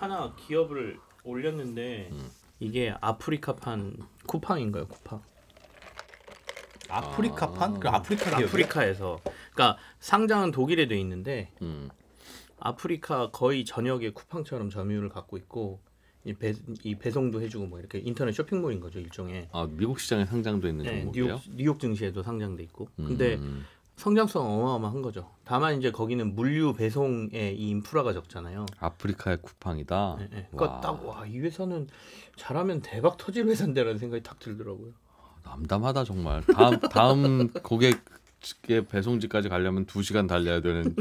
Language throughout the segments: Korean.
하나 기업을 올렸는데 음. 이게 아프리카판 쿠팡인가요? 쿠팡. 아프리카판? 아... 그 아프리카 기업 아프리카에서. 그러니까 상장은 독일에 돼 있는데 음. 아프리카 거의 전역에 쿠팡처럼 점유율을 갖고 있고 이, 배, 이 배송도 해주고 뭐 이렇게 인터넷 쇼핑몰인 거죠 일종의. 아 미국 시장에 상장도 있는 네, 종목이요? 뉴욕, 뉴욕 증시에도 상장돼 있고. 근데 음. 성장성 어마어마한 거죠. 다만 이제 거기는 물류 배송의이 인프라가 적잖아요. 아프리카의 쿠팡이다. 네, 네. 그러니까 딱와 이 회사는 잘하면 대박 터질 회사인데라는 생각이 탁 들더라고요. 남담하다 정말. 다음 다음 고객 게 배송지까지 가려면 2시간 달려야 되는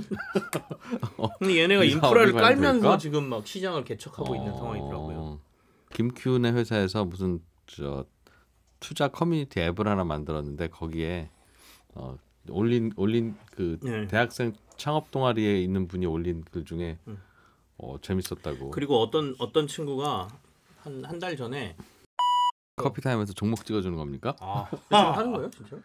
어, 근데 얘네가 인프라를 깔면서 될까? 지금 막 시장을 개척하고 어... 있는 상황이더라고요. 김큐네 회사에서 무슨 저 투자 커뮤니티 앱을 하나 만들었는데 거기에 어, 올린 올린 그 네. 대학생 창업 동아리에 있는 분이 올린 글 중에 음. 어, 재밌었다고. 그리고 어떤 어떤 친구가 한 한 달 전에 커피 타임에서 종목 찍어주는 겁니까? 아, 아. 하는 거예요, 진짜?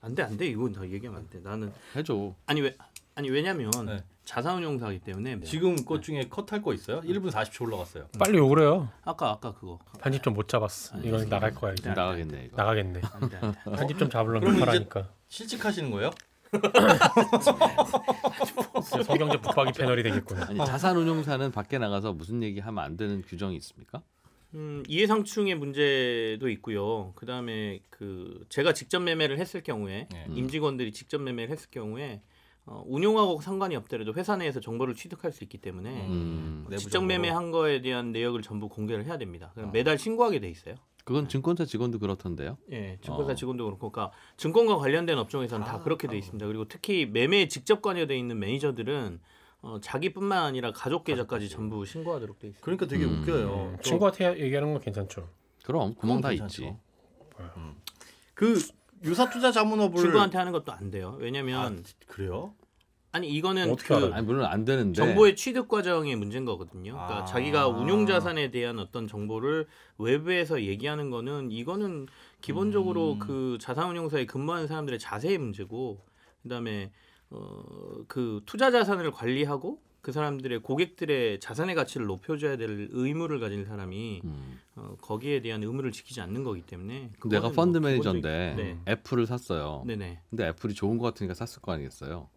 안돼 안돼 이건 다 얘기하면 안 돼. 나는 해줘. 아니 왜 아니 왜냐면 네. 자산운용사기 때문에 뭐. 지금 것 네. 중에 컷할 거 있어요? 1분 40초 올라갔어요. 음. 빨리 욕을 요 아까 아까 그거. 편집 좀 못 잡았어. 아니, 이건 나갈 거야 이제. 네, 나가겠네 이거. 나가겠네. 아니다, 아 편집 좀 잡으려면 하라니까. 실직하시는 거예요? 성경적 붙박이 패널이 되겠구나. 아니, 자산운용사는 밖에 나가서 무슨 얘기 하면 안 되는 규정이 있습니까? 음, 이해상충의 문제도 있고요. 그다음에 그 제가 직접 매매를 했을 경우에 네. 음. 임직원들이 직접 매매를 했을 경우에 어, 운용하고 상관이 없더라도 회사 내에서 정보를 취득할 수 있기 때문에 음. 뭐 직접 매매한 거에 대한 내역을 전부 공개를 해야 됩니다. 어. 매달 신고하게 돼 있어요. 그건 네. 증권사 직원도 그렇던데요. 예, 증권사 어. 직원도 그렇고, 그러니까 증권과 관련된 업종에서는 아, 다 그렇게 돼 어. 있습니다. 그리고 특히 매매 직접 관여돼 있는 매니저들은 어, 자기뿐만 아니라 가족 계좌까지 전부 신고하도록 돼 있어요. 그러니까 되게 음. 웃겨요. 친구한테 음. 얘기하는 건 괜찮죠. 그럼 구멍 다 있지. 음. 그 유사투자 자문업을 주부한테 하는 것도 안 돼요. 왜냐면 아, 그래요? 아니 이거는 어떻게 그 아니, 물론 안 되는데 정보의 취득 과정의 문제인 거거든요. 그러니까 아... 자기가 운용 자산에 대한 어떤 정보를 외부에서 얘기하는 거는 이거는 기본적으로 음... 그 자산운용사에 근무하는 사람들의 자세의 문제고 그다음에 어, 그 투자 자산을 관리하고 그 사람들의 고객들의 자산의 가치를 높여줘야 될 의무를 가진 사람이 음. 어, 거기에 대한 의무를 지키지 않는 거기 때문에 내가 뭐 펀드 뭐 매니저인데 네. 애플을 샀어요. 네네. 근데 애플이 좋은 것 같으니까 샀을 거 아니겠어요?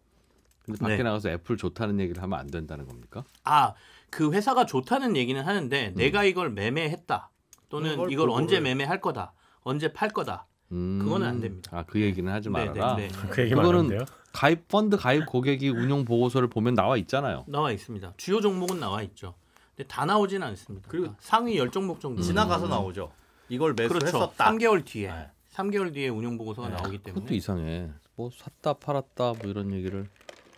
근데 네. 밖에 네. 나가서 애플 좋다는 얘기를 하면 안 된다는 겁니까? 아, 그 회사가 좋다는 얘기는 하는데 음. 내가 이걸 매매했다 또는 네, 이걸 보고 언제 매매할 거다, 언제 팔 거다 음. 그거는 안 음. 됩니다. 아그 네. 얘기는 하지 네, 네, 말아라. 네, 네, 네. 그 그거는 가입 펀드 가입 고객이 운용 보고서를 보면 나와 있잖아요. 나와 있습니다. 주요 종목은 나와 있죠. 근데 다 나오지는 않습니다. 그리고 그러니까 상위 열 종목 정도 음. 지나가서 나오죠. 이걸 매수했었다. 그렇죠. 3개월 뒤에. 3개월 뒤에 운용 보고서가 나오기 때문에. 그것도 이상해. 뭐 샀다 팔았다 뭐 이런 얘기를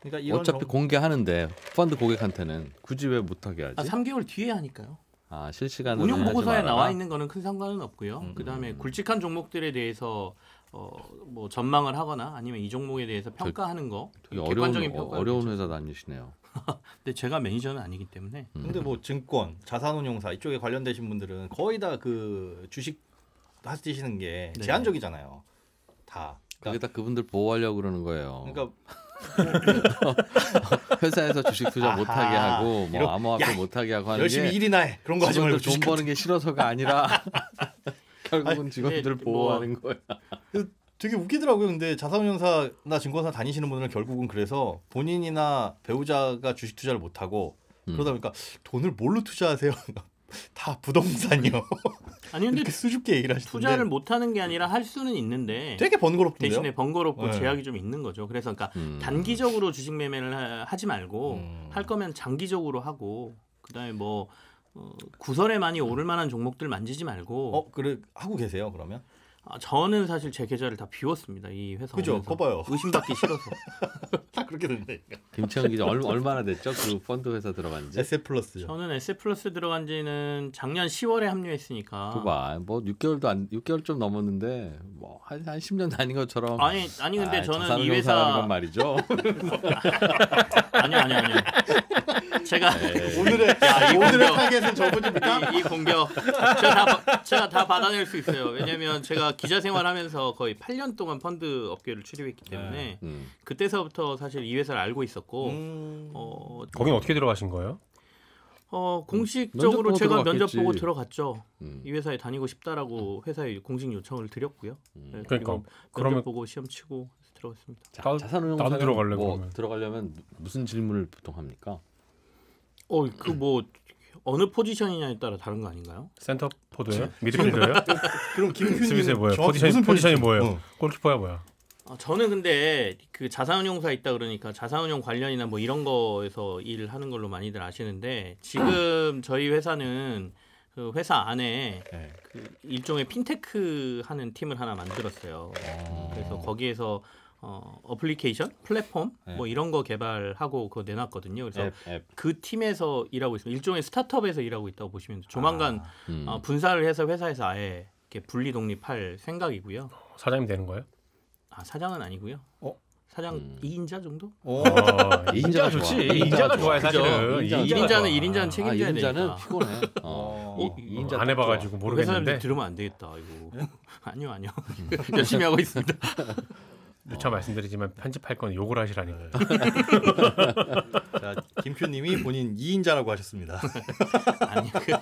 그러니까 어차피 정... 공개하는데 펀드 고객한테는 굳이 왜 못하게 하지? 아, 3개월 뒤에 하니까요. 아, 실시간 운용 보고서에 나와 있는 거는 큰 상관은 없고요. 음, 음 그다음에 음. 굵직한 종목들에 대해서 어뭐 전망을 하거나 아니면 이 종목에 대해서 평가하는 거 되게 뭐 객관적인 어려운, 평가 어려운 회사 다니시네요. 근데 제가 매니저는 아니기 때문에. 음. 근데 뭐 증권, 자산운용사 이쪽에 관련되신 분들은 거의 다 그 주식 하시는 게 네. 제한적이잖아요. 다. 그러니까 그게 다 그분들 보호하려고 그러는 거예요. 그러니까 회사에서 주식 투자 못하게 하고 뭐 암호화폐 못하게 하고 하는 열심히 일이나 해 그런 거 하지 말고 돈 버는 게 싫어서가 아니라 결국은 직원들 뭐 보호하는 거야. 되게 웃기더라고요. 근데 자산운용사나 증권사 다니시는 분들은 결국은 그래서 본인이나 배우자가 주식 투자를 못하고 음. 그러다 보니까 돈을 뭘로 투자하세요? 다 부동산이요. 아니 근데 수줍게 얘기를 하시는데 투자를 못 하는 게 아니라 할 수는 있는데 되게 번거롭던데요. 대신에 번거롭고 네. 제약이 좀 있는 거죠. 그래서 그러니까 음. 단기적으로 주식 매매를 하지 말고 음. 할 거면 장기적으로 하고 그다음에 뭐 어, 구설에 많이 오를 만한 종목들 만지지 말고 어, 그래 하고 계세요, 그러면? 아, 저는 사실 제 계좌를 다 비웠습니다. 이 회사 그죠? 봐봐요. 의심받기 싫어서 다 그렇게 된다 김채영 기자 얼, 얼마나 됐죠? 그 펀드 회사 들어간 지? SF 플러스죠. 저는 SF 플러스 들어간 지는 작년 10월에 합류했으니까. 그봐, 뭐 6개월도 안 6개월 좀 넘었는데 뭐한한 한 10년 다닌 것처럼. 아니 아니 근데 아, 저는 이 회사 말이죠. 아니아니아니 제가 에 네. 오늘의 야, 이 아, 오늘의 타겟은 저분입니다. 이, 이 공격 제가 다, 제가 다 받아낼 수 있어요. 왜냐면 제가 기자 생활하면서 거의 8년 동안 펀드 업계를 출입했기 때문에 네. 음. 그때서부터 사실 이 회사를 알고 있었고 음. 어, 거긴 어떻게 들어가신 거예요? 어 공식적으로 면 제가 면접 보고 들어갔죠. 음. 이 회사에 다니고 싶다라고 음. 회사에 공식 요청을 드렸고요. 음. 네, 그러니까 면접 그러면... 보고 시험 치고 들어갔습니다. 자, 산운용사 들어가려면 뭐, 들어가려면 무슨 질문을 보통 합니까? 어그뭐 어느 포지션이냐에 따라 다른 거 아닌가요? 센터 포드예요? 미드필더예요? 그럼 김수비세 뭐예요? 포지션 포지션이 뭐예요? 어. 골키퍼야 뭐야? 아, 저는 근데 그 자산운용사 있다 그러니까 자산운용 관련이나 뭐 이런 거에서 일하는 걸로 많이들 아시는데 지금 저희 회사는 그 회사 안에 네. 그 일종의 핀테크 하는 팀을 하나 만들었어요. 어. 그래서 거기에서 어, 어플리케이션, 플랫폼 네. 뭐 이런 거 개발하고 그거 내놨거든요. 그래서 앱, 앱. 그 팀에서 일하고 있습니다. 일종의 스타트업에서 일하고 있다고 보시면 조만간 아, 음. 어, 분사를 해서 회사에서 아예 이렇게 분리 독립할 생각이고요. 사장이 되는 거예요? 아, 사장은 아니고요. 어? 사장 음. 2인자 정도? 어, 2인자 어, 좋지. 2인자가 좋아요, 사실은. 2인자는 1인자는 아, 책임져야 아, 2인자는 피곤해. 어. 어. 2인자 안 해봐 가지고 모르겠는데. 회사람들 들으면 안 되겠다. 이거. 아니요, 아니요. 열심히 하고 있습니다. 누차 어. 말씀드리지만 편집할 건 욕을 하시라니. 네. 자, 김표님이 본인 2인자라고 하셨습니다. 아니, 그...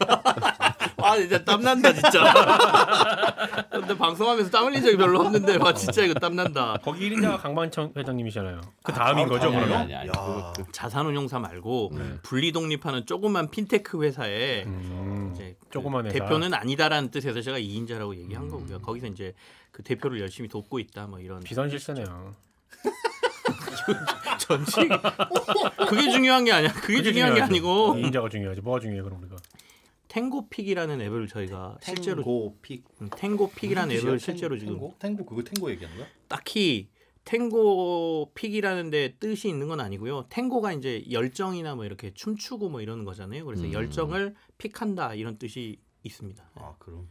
아, 진짜 땀난다, 진짜. 근데 방송하면서 땀 흘린 적이 별로 없는데, 와, 진짜 이거 땀난다. 거기 1인자가 강만청 회장님이잖아요. 그 아, 다음인 아, 거죠, 그러면? 아니, 아니, 그, 그 자산운용사 말고 네. 분리독립하는 조그만 핀테크 회사에 음, 이제 그 조그만 회사. 대표는 아니다라는 뜻에서 제가 2인자라고 얘기한 음. 거고요. 거기서 이제 그 대표를 열심히 돕고 있다 뭐 이런 비선실세네요. 전직 그게 중요한 게 아니야. 그게, 그게 중요한 게 아니고 인자가 중요하지. 뭐가 중요해 그럼 우리가? 탱고픽이라는 앱을 저희가 탱 실제로 탱고픽 탱고픽이라는 앱을 실제로 탱고? 탱고 그거 탱고 얘기하는 거야? 딱히 탱고픽이라는데 뜻이 있는 건 아니고요. 탱고가 이제 열정이나 뭐 이렇게 춤추고 뭐 이러는 거잖아요. 그래서 음. 열정을 픽한다 이런 뜻이 있습니다. 아 그럼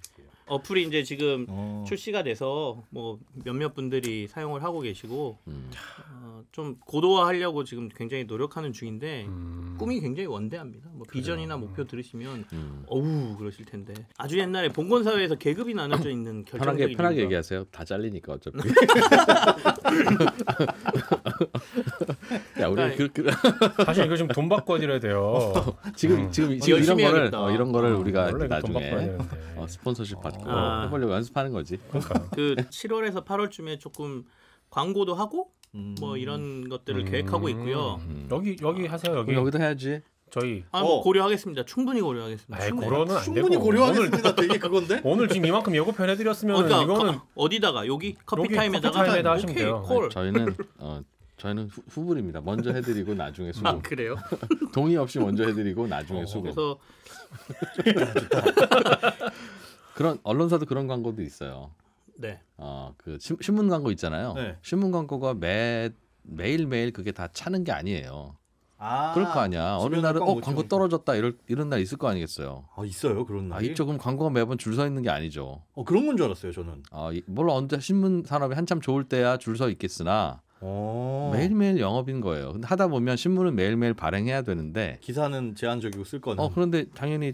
어플이 이제 지금 어. 출시가 돼서 뭐 몇몇 분들이 사용을 하고 계시고 음. 좀 고도화하려고 지금 굉장히 노력하는 중인데 음. 꿈이 굉장히 원대합니다. 뭐 비전이나 목표 들으시면 음. 어우 그러실 텐데 아주 옛날에 봉건 사회에서 계급이 나눠져 있는 결정적인 편하게 편하게 이 얘기하세요. 다 잘리니까 어차피. 야 우리 그러니까 그, 그 사실 이거 좀돈 받고 해드려야 돼요. 어, 지금 음. 지금 어, 지금 이런 거를 어, 이런 거를 우리가 나중에 어, 스폰서십 받고 아. 해보려고 연습하는 거지. 그러니까 그 7월에서 8월쯤에 조금 광고도 하고 뭐 음. 이런 것들을 계획하고 음. 있고요. 여기 여기 하세요 여기 여기도 해야지. 저희 아, 뭐 어. 고려하겠습니다. 충분히 고려하겠습니다. 에이, 고려는 안 충분히 되고. 고려하겠습니다. 오늘, 되게 그건데 오늘 지금 이만큼 예고편 해드렸으면 그러니까 이거는 가, 어디다가 여기 커피 여기 타임에다가 커피 타임에다 하시면 오케이, 돼요. 아니, 저희는 어, 저희는 후, 불입니다 먼저 해드리고 나중에 수고. 아 그래요? 동의 없이 먼저 해드리고 나중에 어, 수고. 그래서 그런 언론사도 그런 광고도 있어요. 네. 어그 신문 광고 있잖아요. 네. 신문 광고가 매 매일 매일 그게 다 차는 게 아니에요. 아, 그럴 거 아니야. 어느 날은 어 광고 떨어졌다 이럴 이런 날 있을 거 아니겠어요. 아 있어요 그런 날. 아 있죠. 그럼 광고가 매번 줄 서 있는 게 아니죠. 어 그런 건 줄 알았어요 저는. 아 물론 언제 신문 산업이 한참 좋을 때야 줄 서 있겠으나 매일매일 어. 영업인 거예요. 근데 하다 보면 신문은 매일매일 발행해야 되는데 기사는 제한적이고 쓸 거는. 어 그런데 당연히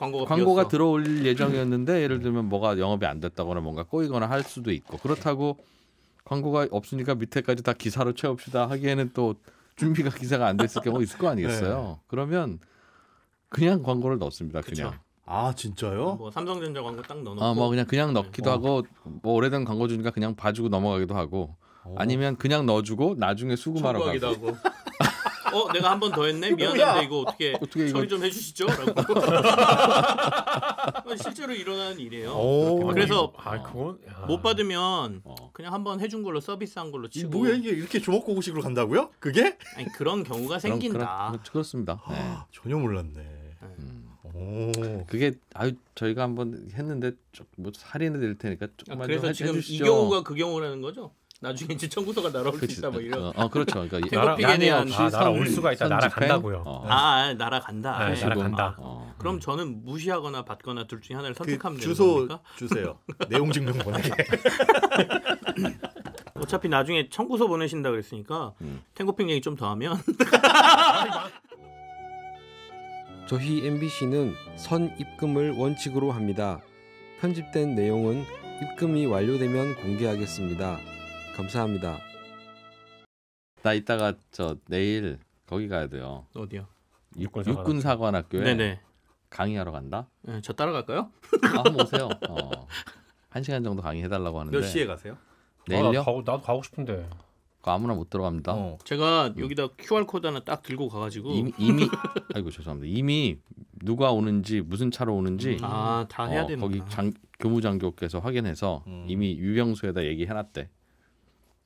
광고가, 광고가 들어올 예정이었는데 예를 들면 뭐가 영업이 안 됐다거나 뭔가 꼬이거나 할 수도 있고 그렇다고 광고가 없으니까 밑에까지 다 기사로 채웁시다 하기에는 또 준비가 기사가 안 됐을 경우 있을 거 아니겠어요. 네. 그러면 그냥 광고를 넣습니다. 그냥. 그쵸. 아 진짜요? 뭐 삼성전자 광고 딱 넣어놓고. 아뭐 그냥 그냥 넣기도 네. 하고 뭐 오래된 광고주니까 그냥 봐주고 넘어가기도 하고 오. 어. 아니면 그냥 넣어주고 나중에 수금하러 가고. 어 내가 한 번 더 했네 미안한데 이거 어떻게, 어떻게 처리 이건... 좀 해주시죠? 라고 실제로 일어나는 일이에요. 오, 그래서 아, 그건... 어. 못 받으면 어. 그냥 한번 해준 걸로 서비스한 걸로 치고 뭐야 이게 이렇게 주먹구구식으로 간다고요? 그게? 아니 그런 경우가 생긴다. 그런, 그렇습니다 아, 네. 전혀 몰랐네. 음. 오. 그게 아유 저희가 한 번 했는데 좀뭐 살인이 될 테니까 조금만 아, 그래서 좀 해, 지금 해주시죠. 이 경우가 그 경우라는 거죠? 나중에 이제 청구서가 날아올 그치, 수 있다 뭐 이런. 어, 어 그렇죠. 그러니까 나라, 난해 없이 아, 날아올 수가 있다. 날아간다고요. 어. 네. 아, 아, 날아간다. 네, 날아간다. 어. 그럼 음. 저는 무시하거나 받거나 둘 중에 하나를 그 선택하면 그 되는 겁니까? 주세요. 내용 증명 보내게. 어차피 나중에 청구서 보내신다 그랬으니까 음. 탱고핑 얘기 좀 더 하면. 저희 MBC는 선 입금을 원칙으로 합니다. 편집된 내용은 입금이 완료되면 공개하겠습니다. 감사합니다. 나 이따가 저 내일 거기 가야 돼요. 어디요? 육군 사관학교에 네네. 강의하러 간다. 네, 저 따라갈까요? 아, 한번 오세요. 어. 한 시간 정도 강의해달라고 하는데 몇 시에 가세요? 내일요? 아, 나, 도 가고 싶은데 아무나 못 들어갑니다. 어. 제가 여기다 QR 코드 하나 딱 들고 가가지고 이미, 이미 아이고 죄송합니다. 이미 누가 오는지 무슨 차로 오는지 음. 아다 어, 해야 어, 되는 거기 장, 교무장교께서 확인해서 음. 이미 유병수에다 얘기해놨대.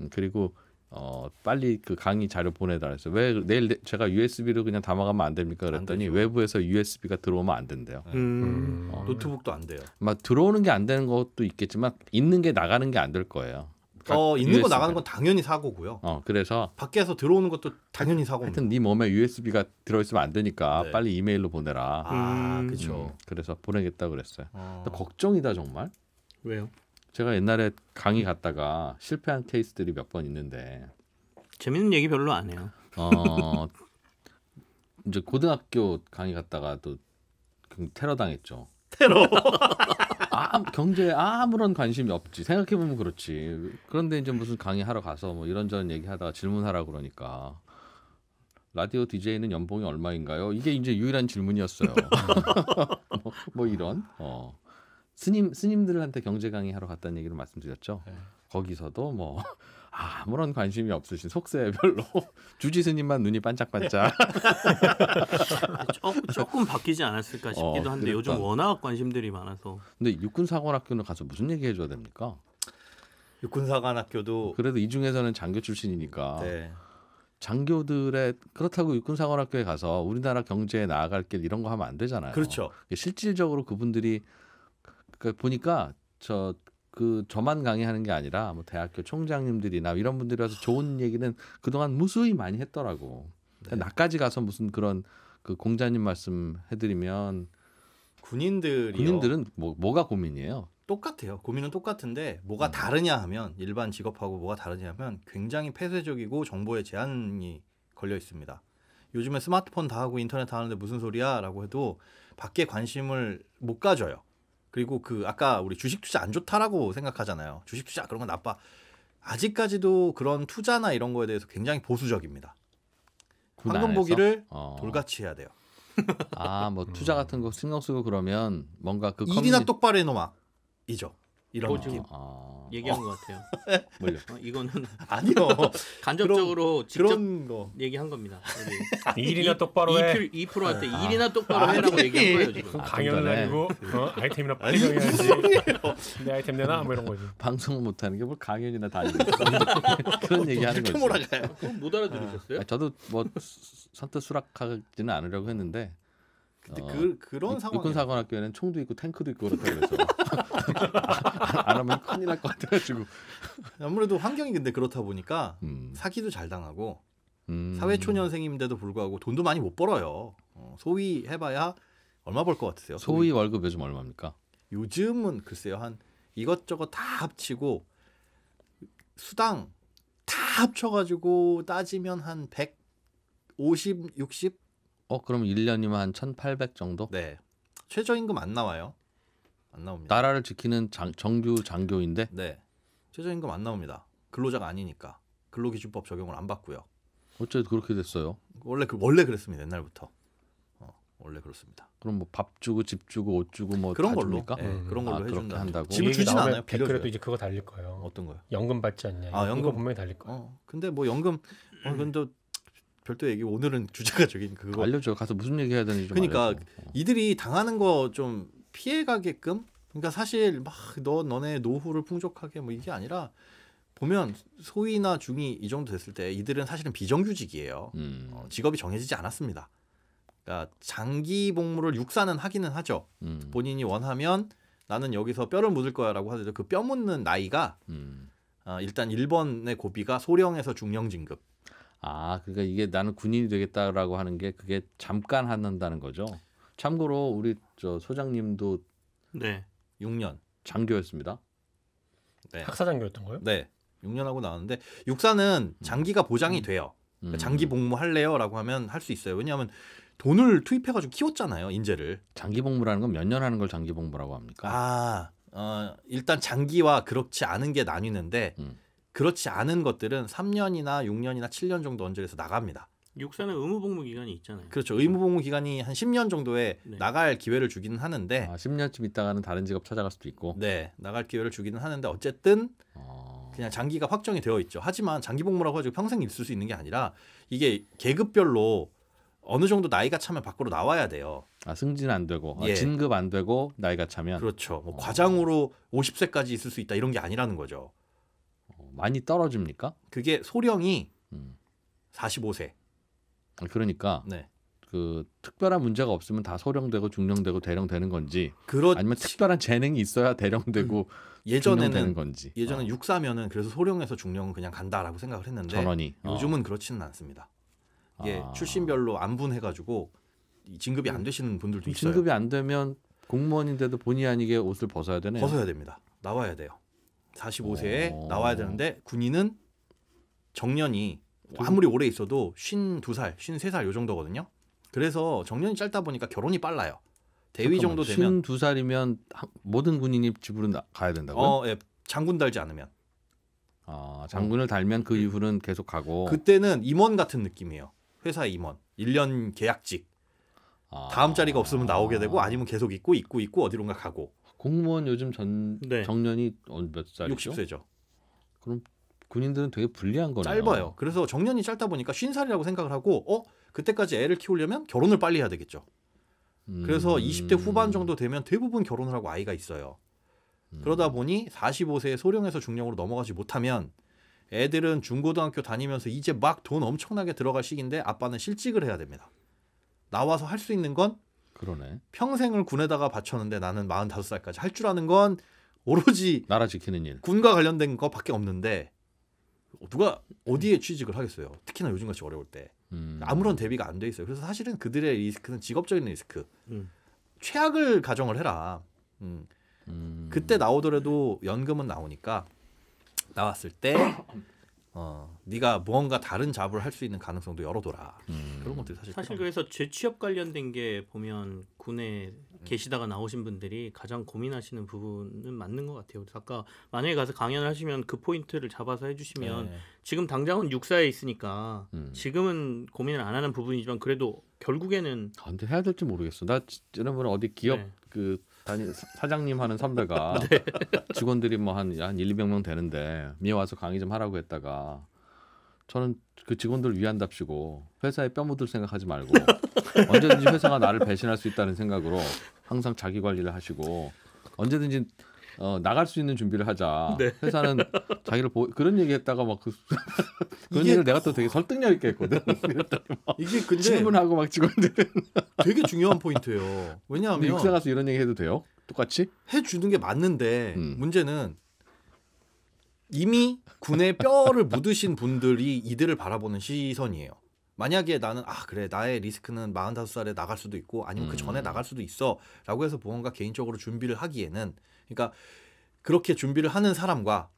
음, 그리고 어 빨리 그 강의 자료 보내달라 해서 왜 내일 제가 USB로 그냥 담아가면 안 됩니까 그랬더니 안 외부에서 USB가 들어오면 안 된대요. 음. 음. 어. 노트북도 안 돼요. 막 들어오는 게 안 되는 것도 있겠지만 있는 게 나가는 게 안 될 거예요. 어 있는 USB. 거 나가는 건 당연히 사고고요. 어 그래서 밖에서 들어오는 것도 당연히 사고. 하여튼 네 몸에 USB가 들어있으면 안 되니까 네. 빨리 이메일로 보내라. 아 음. 그렇죠. 그래서 보내겠다 그랬어요. 아. 걱정이다 정말. 왜요? 제가 옛날에 강의 갔다가 실패한 케이스들이 몇 번 있는데 재밌는 얘기 별로 안 해요. 어 이제 고등학교 강의 갔다가 또 테러 당했죠. 테러. 아, 경제에 아무런 관심이 없지. 생각해 보면 그렇지. 그런데 이제 무슨 강의 하러 가서 뭐 이런저런 얘기하다가 질문하라 그러니까 라디오 디제는 연봉이 얼마인가요? 이게 이제 유일한 질문이었어요. 뭐, 뭐, 이런. 어. 스님 스님들한테 경제 강의하러 갔다는 얘기를 말씀드렸죠. 네. 거기서도 뭐 아, 무런 관심이 없으신 속세 별로 주지 스님만 눈이 반짝반짝. 조금, 조금 바뀌지 않았을까 싶기도 어, 한데 그러니까. 요즘 워낙 관심들이 많아서. 근데 육군사관학교는 가서 무슨 얘기 해줘야 됩니까? 육군사관학교도 그래도 이 중에서는 장교 출신이니까. 네. 장교들의 그렇다고 육군사관학교에 가서 우리나라 경제에 나아갈 길 이런 거 하면 안 되잖아요. 그렇죠. 실질적으로 그분들이 그 보니까 저 그 저만 강의하는 게 아니라 뭐 대학교 총장님들이나 뭐 이런 분들이 와서 좋은 얘기는 그동안 무수히 많이 했더라고. 네. 그러니까 나까지 가서 무슨 그런 그 공자님 말씀 해드리면 군인들이 군인들은 뭐 뭐가 고민이에요? 똑같아요. 고민은 똑같은데 뭐가 음. 다르냐 하면 일반 직업하고 뭐가 다르냐 하면 굉장히 폐쇄적이고 정보의 제한이 걸려 있습니다. 요즘에 스마트폰 다 하고 인터넷 다 하는데 무슨 소리야라고 해도 밖에 관심을 못 가져요. 그리고 그 아까 우리 주식 투자 안 좋다라고 생각하잖아요. 주식 투자 그런 건 나빠. 아직까지도 그런 투자나 이런 거에 대해서 굉장히 보수적입니다. 그 황금 보기를 어. 돌같이 해야 돼요. 아, 뭐 투자 같은 거 신경 쓰고 그러면 뭔가 그 일이나 커뮤니... 똑바로 해놓아 이죠. 이런 뭐 느낌. 아... 얘기한 어. 것 같아요. 뭘요? 어, 이거는 아니요. 간접적으로 그런, 직접 그런 얘기한 겁니다. 일이나 똑바로 해. 2, 2% 할때 아, 일이나 똑바로 아, 해라고 얘기한 거예요 지금. 아, 강연 아니고 어? 아이템이나 빨리 정해야지. 내 아이템 내놔 뭐 이런 거지. 방송 못하는 게뭘 강연이나 다 그런 얘기하는 거지. 몰아가요. 그럼 못 알아들으셨어요? 아, 저도 뭐 선뜻 수락하지는 않으려고 했는데 근데 어, 그 그런 상황 육군사관학교에는 총도 있고 탱크도 있고 그렇다고 해서 안 하면 큰일 날 것 같아가지고 아무래도 환경이 근데 그렇다 보니까 음. 사기도 잘 당하고 음. 사회초년생인데도 불구하고 돈도 많이 못 벌어요. 어, 소위 해봐야 얼마 벌 것 같으세요? 소위, 소위 월급 요즘 얼마입니까? 요즘은 글쎄요 한 이것저것 다 합치고 수당 다 합쳐가지고 따지면 한 100, 50, 60? 어 그럼 1년이면 한 1,800 정도? 네. 최저임금 안 나와요. 안 나옵니다. 나라를 지키는 장, 정규 장교인데 네 최저임금 안 나옵니다. 근로자가 아니니까 근로기준법 적용을 안 받고요. 어째 그렇게 됐어요? 원래 그 원래 그랬습니다 옛날부터. 어, 원래 그렇습니다. 그럼 뭐 밥 주고 집 주고 옷 주고 뭐 그런 걸로 예, 음. 그런 아, 걸로 아, 해준다. 한다고. 집을 주진 않아요. 댓글에도 이제 그거 달릴 거예요. 어떤 거요? 연금 받지 않냐? 아, 연금 분명히 달릴 거예요. 어, 근데 뭐 연금 어, 그건 또 별도 얘기 오늘은 주제가 저긴 그거. 알려줘. 가서 무슨 얘기 해야 되는지 좀 그러니까 알려줘. 어. 이들이 당하는 거좀 피해가게끔 그러니까 사실 막 너 너네 노후를 풍족하게 뭐 이게 아니라 보면 소위나 중위 이 정도 됐을 때 이들은 사실은 비정규직이에요. 음. 어, 직업이 정해지지 않았습니다. 그러니까 장기 복무를 육사는 하기는 하죠. 음. 본인이 원하면 나는 여기서 뼈를 묻을 거야라고 하더라도 그 뼈 묻는 나이가 음. 어, 일단 일번의 고비가 소령에서 중령 진급. 아, 그러니까 이게 나는 군인이 되겠다라고 하는 게 그게 잠깐 한다는 거죠. 참고로 우리 저 소장님도 네. 6년 장교였습니다. 네. 학사 장교였던가요? 네. 6년 하고 나왔는데 육사는 장기가 보장이 음. 돼요. 그러니까 음. 장기 복무 할래요라고 하면 할 수 있어요. 왜냐하면 돈을 투입해가지고 키웠잖아요 인재를. 장기 복무라는 건 몇 년 하는 걸 장기 복무라고 합니까? 아, 어, 일단 장기와 그렇지 않은 게 나뉘는데 음. 그렇지 않은 것들은 3년이나 6년이나 7년 정도 언제리에서 나갑니다. 육사는 의무복무 기간이 있잖아요. 그렇죠. 의무복무 기간이 한 10년 정도에 네. 나갈 기회를 주기는 하는데 아, 10년쯤 있다가는 다른 직업 찾아갈 수도 있고. 네, 나갈 기회를 주기는 하는데 어쨌든 어... 그냥 장기가 확정이 되어 있죠. 하지만 장기 복무라고 해서 평생 있을 수 있는 게 아니라 이게 계급별로 어느 정도 나이가 차면 밖으로 나와야 돼요. 아 승진 안 되고 아, 예. 아, 진급 안 되고 나이가 차면 그렇죠. 뭐 어... 과장으로 50세까지 있을 수 있다 이런 게 아니라는 거죠. 어, 많이 떨어집니까? 그게 소령이 음. 45세. 아, 그러니까 네. 그 특별한 문제가 없으면 다 소령되고 중령되고 대령되는 건지 그렇지. 아니면 특별한 재능이 있어야 대령되고 음. 예전에는 건지 예전에 어. 육사면은 그래서 소령에서 중령은 그냥 간다라고 생각을 했는데 전원이. 어. 요즘은 그렇지는 않습니다. 이게 아. 출신별로 안분해 가지고 진급이 안 음. 되시는 분들도 음, 있어요. 진급이 안 되면 공무원인데도 본의 아니게 옷을 벗어야 되네요. 벗어야 됩니다. 나와야 돼요. 45세에 오. 나와야 되는데 군인은 정년이 아무리 오래 있어도 52살, 53살 요 정도거든요. 그래서 정년이 짧다 보니까 결혼이 빨라요. 대위 정도 되면 52살이면 모든 군인이 집으로 나, 가야 된다고요? 어, 예. 장군 달지 않으면. 아, 장군을 달면 그 이후는 계속 가고 그때는 임원 같은 느낌이에요. 회사 임원. 1년 계약직. 아, 다음 자리가 없으면 나오게 되고 아니면 계속 있고 있고 있고 어디론가 가고. 공무원 요즘 전 네. 정년이 어, 몇 살이죠? 60세죠. 그럼 군인들은 되게 불리한 거네요. 짧아요. 그래서 정년이 짧다 보니까 쉰 살이라고 생각을 하고 어 그때까지 애를 키우려면 결혼을 빨리 해야 되겠죠. 음. 그래서 음. 20대 후반 정도 되면 대부분 결혼을 하고 아이가 있어요. 음. 그러다 보니 45세에 소령에서 중령으로 넘어가지 못하면 애들은 중고등학교 다니면서 이제 막 돈 엄청나게 들어갈 시기인데 아빠는 실직을 해야 됩니다. 나와서 할 수 있는 건 그러네. 평생을 군에다가 바쳤는데 나는 45살까지 할 줄 아는 건 오로지 나라 지키는 일. 군과 관련된 것밖에 없는데 누가 어디에 취직을 하겠어요? 특히나 요즘같이 어려울 때 음. 아무런 대비가 안 돼 있어요. 그래서 사실은 그들의 리스크는 직업적인 리스크. 음. 최악을 가정을 해라. 음. 음. 그때 나오더라도 연금은 나오니까 나왔을 때 어, 네가 무언가 다른 잡을 할 수 있는 가능성도 열어둬라. 음. 그런 것들 사실 사실 그래서 재취업 관련된 게 보면 군에 음. 계시다가 나오신 분들이 가장 고민하시는 부분은 맞는 것 같아요. 그래 아까 만약에 가서 강연을 하시면 그 포인트를 잡아서 해주시면 네. 지금 당장은 육사에 있으니까 음. 지금은 고민을 안 하는 부분이지만 그래도 결국에는 아, 근데 해야 될지 모르겠어. 나 지난번에 어디 기업 네. 그 다니 사장님 하는 선배가 네. 직원들이 뭐 한한 한 1, 200명 되는데 미에 와서 강의 좀 하라고 했다가 저는 그 직원들 을 위한답시고 회사에 뼈 묻을 생각하지 말고 언제든지 회사가 나를 배신할 수 있다는 생각으로 항상 자기 관리를 하시고 언제든지 어, 나갈 수 있는 준비를 하자. 네. 회사는 자기를 보, 그런 얘기했다가 막 그, 그런 얘기를 내가 또 되게 설득력 있게 했거든. 이게 근데 질문하고 막직원들 되게 중요한 포인트예요. 왜냐하면 육사 가서 이런 얘기 해도 돼요? 똑같이 해주는 게 맞는데 음. 문제는 이미 군의 뼈를 묻으신 분들이 이들을 바라보는 시선이에요. 만약에 나는 아 그래 나의 리스크는 45살에 나갈 수도 있고 아니면 그 전에 음. 나갈 수도 있어라고 해서 보험과 개인적으로 준비를 하기에는 그러니까 그렇게 준비를 하는 사람과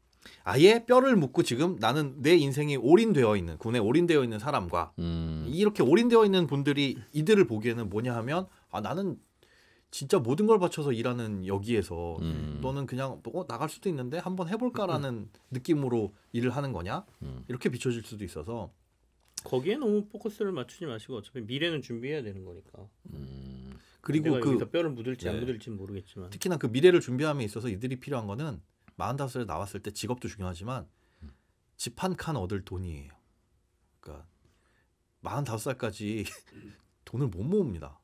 아예 뼈를 묻고 지금 나는 내 인생이 올인되어 있는 군에 올인되어 있는 사람과 음. 이렇게 올인되어 있는 분들이 이들을 보기에는 뭐냐 하면 아 나는 진짜 모든 걸 바쳐서 일하는 여기에서 음. 너는 그냥 어, 나갈 수도 있는데 한번 해볼까라는 음. 음. 느낌으로 일을 하는 거냐 음. 이렇게 비춰질 수도 있어서 거기에 너무 포커스를 맞추지 마시고 어차피 미래는 준비해야 되는 거니까 음. 그리고 그 뼈를 묻을지 네. 안 묻을지 모르겠지만 특히나 그 미래를 준비함에 있어서 이들이 필요한 거는 45살에 나왔을 때 직업도 중요하지만 집 한 칸 얻을 돈이에요. 그러니까 45살까지 돈을 못 모읍니다.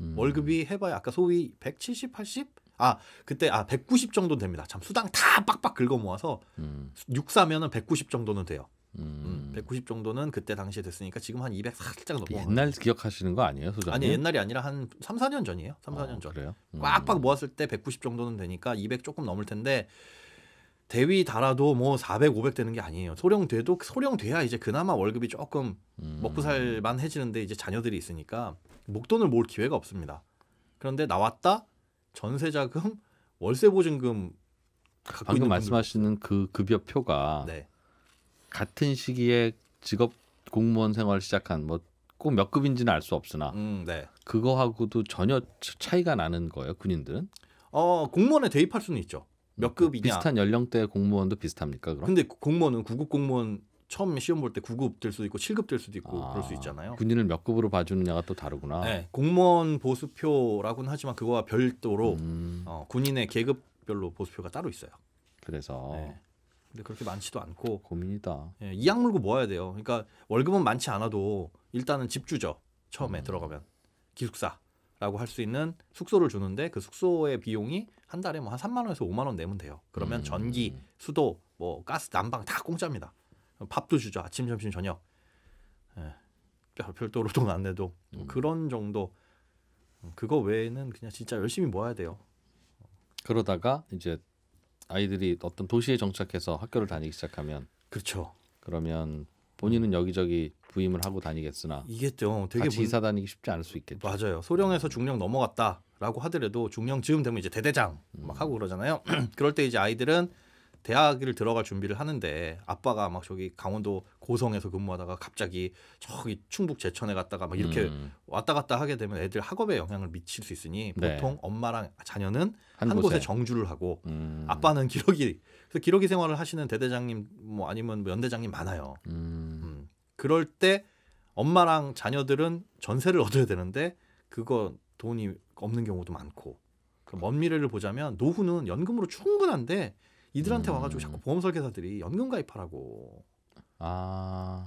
음. 월급이 해봐야 아까 소위 170, 80? 아 그때 아 190 정도 됩니다. 참 수당 다 빡빡 긁어 모아서 음. 6사면은 190 정도는 돼요. 음. 190 음, 정도는 그때 당시에 됐으니까 지금 한 200 살짝 넘어. 옛날 기억하시는 거 아니에요, 소장님? 아니 옛날이 아니라 한 3, 4년 전이에요. 3, 4년 어, 전. 그래요? 음. 꽉꽉 모았을 때 190 정도는 되니까 200 조금 넘을 텐데 대위 달아도 뭐 400, 500 되는 게 아니에요. 소령 돼도 소령 돼야 이제 그나마 월급이 조금 음. 먹고 살만 해지는데 이제 자녀들이 있으니까 목돈을 모을 기회가 없습니다. 그런데 나왔다 전세 자금, 월세 보증금 방금 말씀하시는 그 급여표가 네. 같은 시기에 직업 공무원 생활을 시작한 뭐 꼭 몇 급인지는 알 수 없으나 음, 네. 그거하고도 전혀 차이가 나는 거예요 군인들은? 어 공무원에 대입할 수는 있죠. 몇 뭐 급이냐? 비슷한 연령대 공무원도 비슷합니까? 그럼? 근데 공무원은 구급 공무원 처음 시험 볼 때 9급 될 수도 있고 7급 될 수도 있고 아, 그럴 수 있잖아요. 군인을 몇 급으로 봐주느냐가 또 다르구나. 네, 공무원 보수표라고는 하지만 그거와 별도로 음. 어, 군인의 계급별로 보수표가 따로 있어요. 그래서 네. 근데 그렇게 많지도 않고 고민이다. 예, 이악 물고 모아야 돼요. 그러니까 월급은 많지 않아도 일단은 집 주죠. 처음에 음. 들어가면 기숙사라고 할 수 있는 숙소를 주는데 그 숙소의 비용이 한 달에 뭐 한 3만 원에서 5만 원 내면 돼요. 그러면 음. 전기, 수도, 뭐 가스, 난방 다 공짜입니다. 밥도 주죠. 아침, 점심, 저녁. 예. 별도로 돈 안 내도 뭐 음. 그런 정도 음, 그거 외에는 그냥 진짜 열심히 모아야 돼요. 그러다가 이제 아이들이 어떤 도시에 정착해서 학교를 다니기 시작하면 그렇죠. 그러면 본인은 여기저기 부임을 하고 다니겠으나 이게 좀 되게 같이 문... 이사 다니기 쉽지 않을 수 있겠죠. 맞아요. 소령에서 중령 넘어갔다라고 하더라도 중령쯤 되면 이제 대대장 음. 막 하고 그러잖아요. 그럴 때 이제 아이들은 대학을 들어갈 준비를 하는데 아빠가 막 저기 강원도 고성에서 근무하다가 갑자기 저기 충북 제천에 갔다가 막 이렇게 음. 왔다 갔다 하게 되면 애들 학업에 영향을 미칠 수 있으니 네. 보통 엄마랑 자녀는 한, 한 곳에. 곳에. 정주를 하고 음. 아빠는 기러기 그래서 기러기 생활을 하시는 대대장님 뭐 아니면 뭐 연대장님 많아요. 음. 음. 그럴 때 엄마랑 자녀들은 전세를 얻어야 되는데 그거 돈이 없는 경우도 많고 먼 미래를 보자면 노후는 연금으로 충분한데 이들한테 음. 와가지고 자꾸 보험 설계사들이 연금 가입하라고. 아.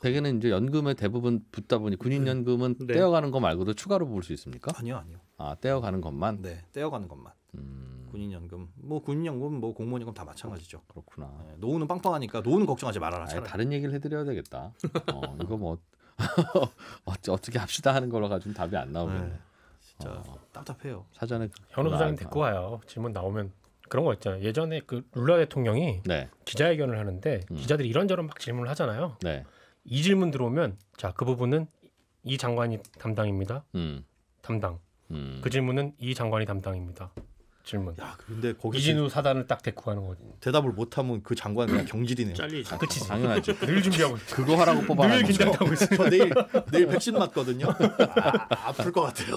대개는 이제 연금의 대부분 붙다 보니 군인 음. 연금은 네. 떼어가는 거 말고도 추가로 볼 수 있습니까? 아니요, 아니요. 아 떼어가는 것만. 네, 떼어가는 것만. 음... 군인 연금, 뭐 군인 연금, 뭐 공무원 연금 다 마찬가지죠. 그렇구나. 네, 노후는 빵빵하니까 노후는 걱정하지 말아라. 아니, 다른 얘기를 해드려야 되겠다. 어, 이거 뭐 어떻게 합시다 하는 걸로 가지고 답이 안 나오면. 네, 진짜 어, 답답해요. 사전에 현우 부장님 데리고 와요. 질문 나오면 그런 거 있잖아요. 예전에 그 룰라 대통령이 네. 기자회견을 하는데 음. 기자들이 이런저런 막 질문을 하잖아요. 네. 이 질문 들어오면 자 그 부분은 이 장관이 담당입니다. 음. 담당. 음. 그 질문은 이 장관이 담당입니다. 질문. 야, 근데 이진우 사단을 딱 대꾸하는 거지. 대답을 못 하면 그 장관 그냥 경질이네. 잘리지. 아, 그치 당연하지. 늘 준비하고 있어. 그거 하라고 뽑아. 늘 긴장하고 있어. 저 내일 내일 백신 맞거든요. 아, 아플 것 같아요.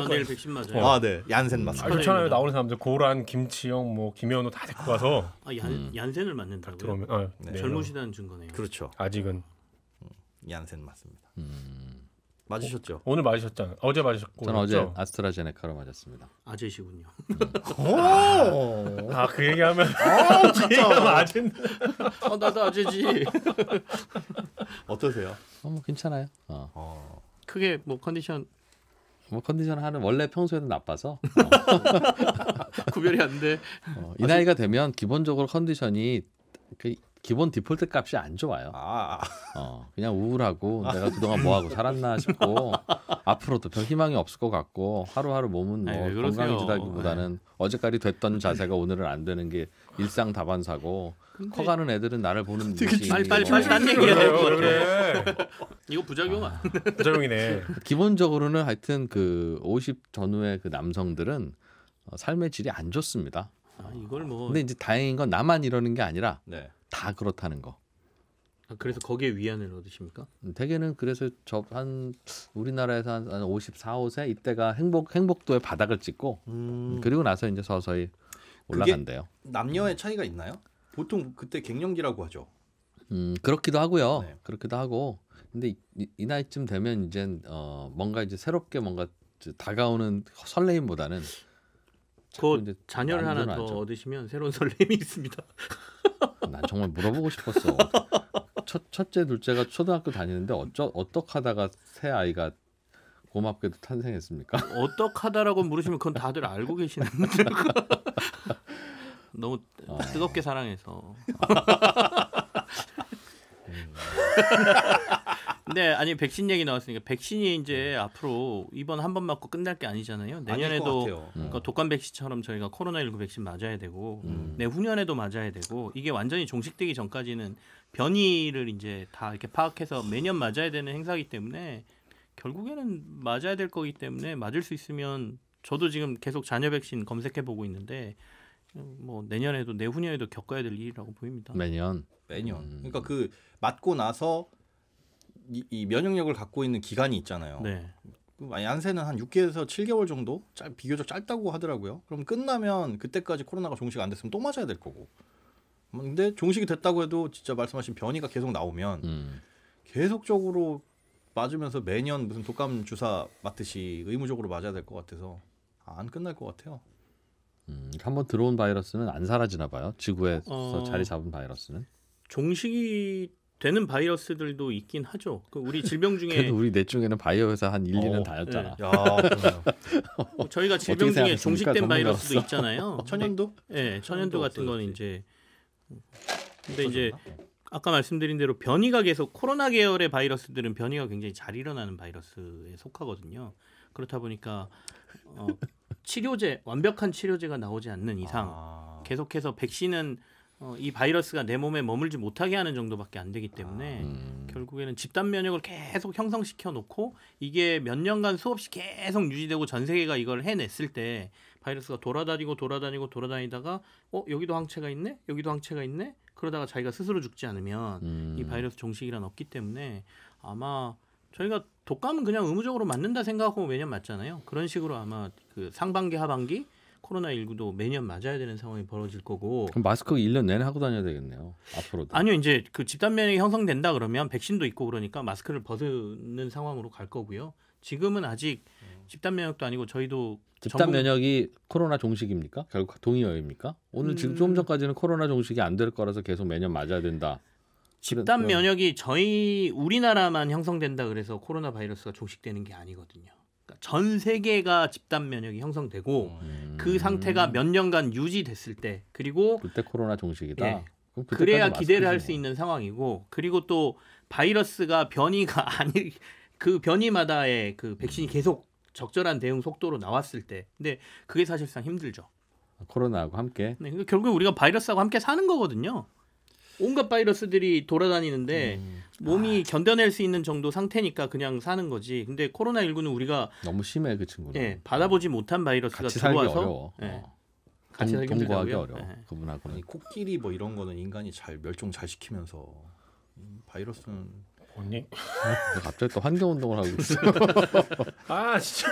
어, 내일 백신 맞아요. 아, 네. 얀센 맞습니다. 아, 아요 나오는 사람들 고란, 김치영, 뭐 김현우 다 데리고 가서 아, 얀 음. 얀센을 맞는다고요? 들어오면 어, 네. 젊으시다는 증거네요. 그렇죠. 아직은 음, 얀센 맞습니다. 음. 맞으셨죠? 오늘 맞으셨잖아요. 어제 맞으셨고. 저는 어제 그렇죠? 아스트라제네카로 맞았습니다. 아재시군요. 아 그 얘기하면 어, 어, 어, 아, 진짜 맞은. 어, 나도 아재지. 어떠세요? 어, 뭐 괜찮아요. 어. 어. 크게 뭐 컨디션 뭐 컨디션 하는 원래 평소에도 나빠서 구별이 안 돼. 이 나이가 되면 기본적으로 컨디션이 그 기본 디폴트 값이 안 좋아요. 아. 어, 그냥 우울하고 내가 그동안 뭐 하고 살았나 싶고 앞으로도 별 희망이 없을 것 같고 하루하루 몸은 뭐 아니, 건강해지다기보다는 네. 어제까지 됐던 자세가 오늘은 안 되는 게 일상 다반사고 근데... 커가는 애들은 나를 보는 눈이 빨리 빨리 빨리 딴 얘기해야 될것 같아. 이거 부작용 아, 부작용이네. 기본적으로는 하여튼 그50 전후의 그 남성들은 어, 삶의 질이 안 좋습니다. 아, 이걸 뭐 근데 이제 다행인 건 나만 이러는 게 아니라 네. 다 그렇다는 거. 아, 그래서 거기에 위안을 얻으십니까? 대개는 그래서 저 한 우리나라에서 한, 한 54, 5세 이때가 행복 행복도의 바닥을 찍고 음. 그리고 나서 이제 서서히 올라간대요. 남녀의 음. 차이가 있나요? 보통 그때 갱년기라고 하죠. 음 그렇기도 하고요. 네. 그렇기도 하고 근데 이, 이 나이쯤 되면 이제 어, 뭔가 이제 새롭게 뭔가 다가오는 설레임보다는 그 자녀를 하나 더 알죠. 얻으시면 새로운 설렘이 있습니다. 난 정말 물어보고 싶었어. 첫 첫째 둘째가 초등학교 다니는데 어쩌 어떡 하다가 새 아이가 고맙게도 탄생했습니까? 어떡 하다라고 물으시면 그건 다들 알고 계시는 문제 너무 어... 뜨겁게 사랑해서. 음. 네, 아니 백신 얘기 나왔으니까 백신이 이제 앞으로 이번 한 번 맞고 끝날 게 아니잖아요. 내년에도 그러니까 음. 독감 백신처럼 저희가 코로나19 백신 맞아야 되고 음. 내후년에도 네, 맞아야 되고 이게 완전히 종식되기 전까지는 변이를 이제 다 이렇게 파악해서 매년 맞아야 되는 행사이기 때문에 결국에는 맞아야 될 거기 때문에 맞을 수 있으면 저도 지금 계속 잔여 백신 검색해 보고 있는데 뭐 내년에도 내후년에도 겪어야 될 일이라고 보입니다. 매년 매년. 음. 그러니까 그 맞고 나서 이, 이 면역력을 갖고 있는 기간이 있잖아요. 네. 얀세는한 6개에서 7개월 정도 짧, 비교적 짧다고 하더라고요. 그럼 끝나면 그때까지 코로나가 종식 안 됐으면 또 맞아야 될 거고. 근데 종식이 됐다고 해도 진짜 말씀하신 변이가 계속 나오면 음. 계속적으로 맞으면서 매년 무슨 독감 주사 맞듯이 의무적으로 맞아야 될 것 같아서 안 끝날 것 같아요. 음, 한번 들어온 바이러스는 안 사라지나 봐요. 지구에서 어... 자리 잡은 바이러스는. 종식이 되는 바이러스들도 있긴 하죠. 그 우리 질병 중에 그래도 우리 넷 중에는 바이러스 한 1, 어, 2는 다였잖아. 네. 야, 저희가 질병 중에 종식된 바이러스도 나왔어. 있잖아요. 천연도? 예, 네, 천연도 같은 건 이제 근데 이제 아까 말씀드린 대로 변이가 계속 코로나 계열의 바이러스들은 변이가 굉장히 잘 일어나는 바이러스에 속하거든요. 그렇다 보니까 어, 치료제 완벽한 치료제가 나오지 않는 이상 아. 계속해서 백신은 어, 이 바이러스가 내 몸에 머물지 못하게 하는 정도밖에 안 되기 때문에 아, 음. 결국에는 집단 면역을 계속 형성시켜 놓고 이게 몇 년간 수없이 계속 유지되고 전 세계가 이걸 해냈을 때 바이러스가 돌아다니고 돌아다니고 돌아다니다가 어 여기도 항체가 있네 여기도 항체가 있네 그러다가 자기가 스스로 죽지 않으면 음. 이 바이러스 종식이란 없기 때문에 아마 저희가 독감은 그냥 의무적으로 맞는다 생각하고 매년 맞잖아요 그런 식으로 아마 그 상반기 하반기 코로나19도 매년 맞아야 되는 상황이 벌어질 거고. 그럼 마스크 1년 내내 하고 다녀야 되겠네요. 앞으로도. 아니요. 이제 그 집단 면역이 형성된다 그러면 백신도 있고 그러니까 마스크를 벗는 상황으로 갈 거고요. 지금은 아직 집단 면역도 아니고 저희도 집단 전국... 면역이 코로나 종식입니까? 결국 동의어입니까? 오늘 음... 지금 조금 음. 전까지는 코로나 종식이 안 될 거라서 계속 매년 맞아야 된다. 집단 면역이 네. 저희 우리나라만 형성된다 그래서 코로나 바이러스가 종식되는 게 아니거든요. 그러니까 전 세계가 집단 면역이 형성되고 어, 그 음. 그 상태가 몇 년간 유지됐을 때 그리고 그때 코로나 종식이다. 예. 그래야 기대를 할 수 있는 상황이고 그리고 또 바이러스가 변이가 아니 그 변이마다의 그 백신이 음. 계속 적절한 대응 속도로 나왔을 때 근데 그게 사실상 힘들죠. 코로나하고 함께. 네, 그러니까 결국 우리가 바이러스하고 함께 사는 거거든요. 온갖 바이러스들이 돌아다니는데 음. 몸이 아. 견뎌낼 수 있는 정도 상태니까 그냥 사는 거지. 근데 코로나 19는 우리가 너무 심해 그 친구는. 예, 받아보지 못한 바이러스가 같이 들어와서 어려워. 예, 어. 같이 동, 살기 동거하기 어려워. 예. 그분하고 코끼리 뭐 이런 거는 인간이 잘 멸종 잘 시키면서 음, 바이러스는 언니 갑자기 또 환경 운동을 하고 있어. 아 진짜.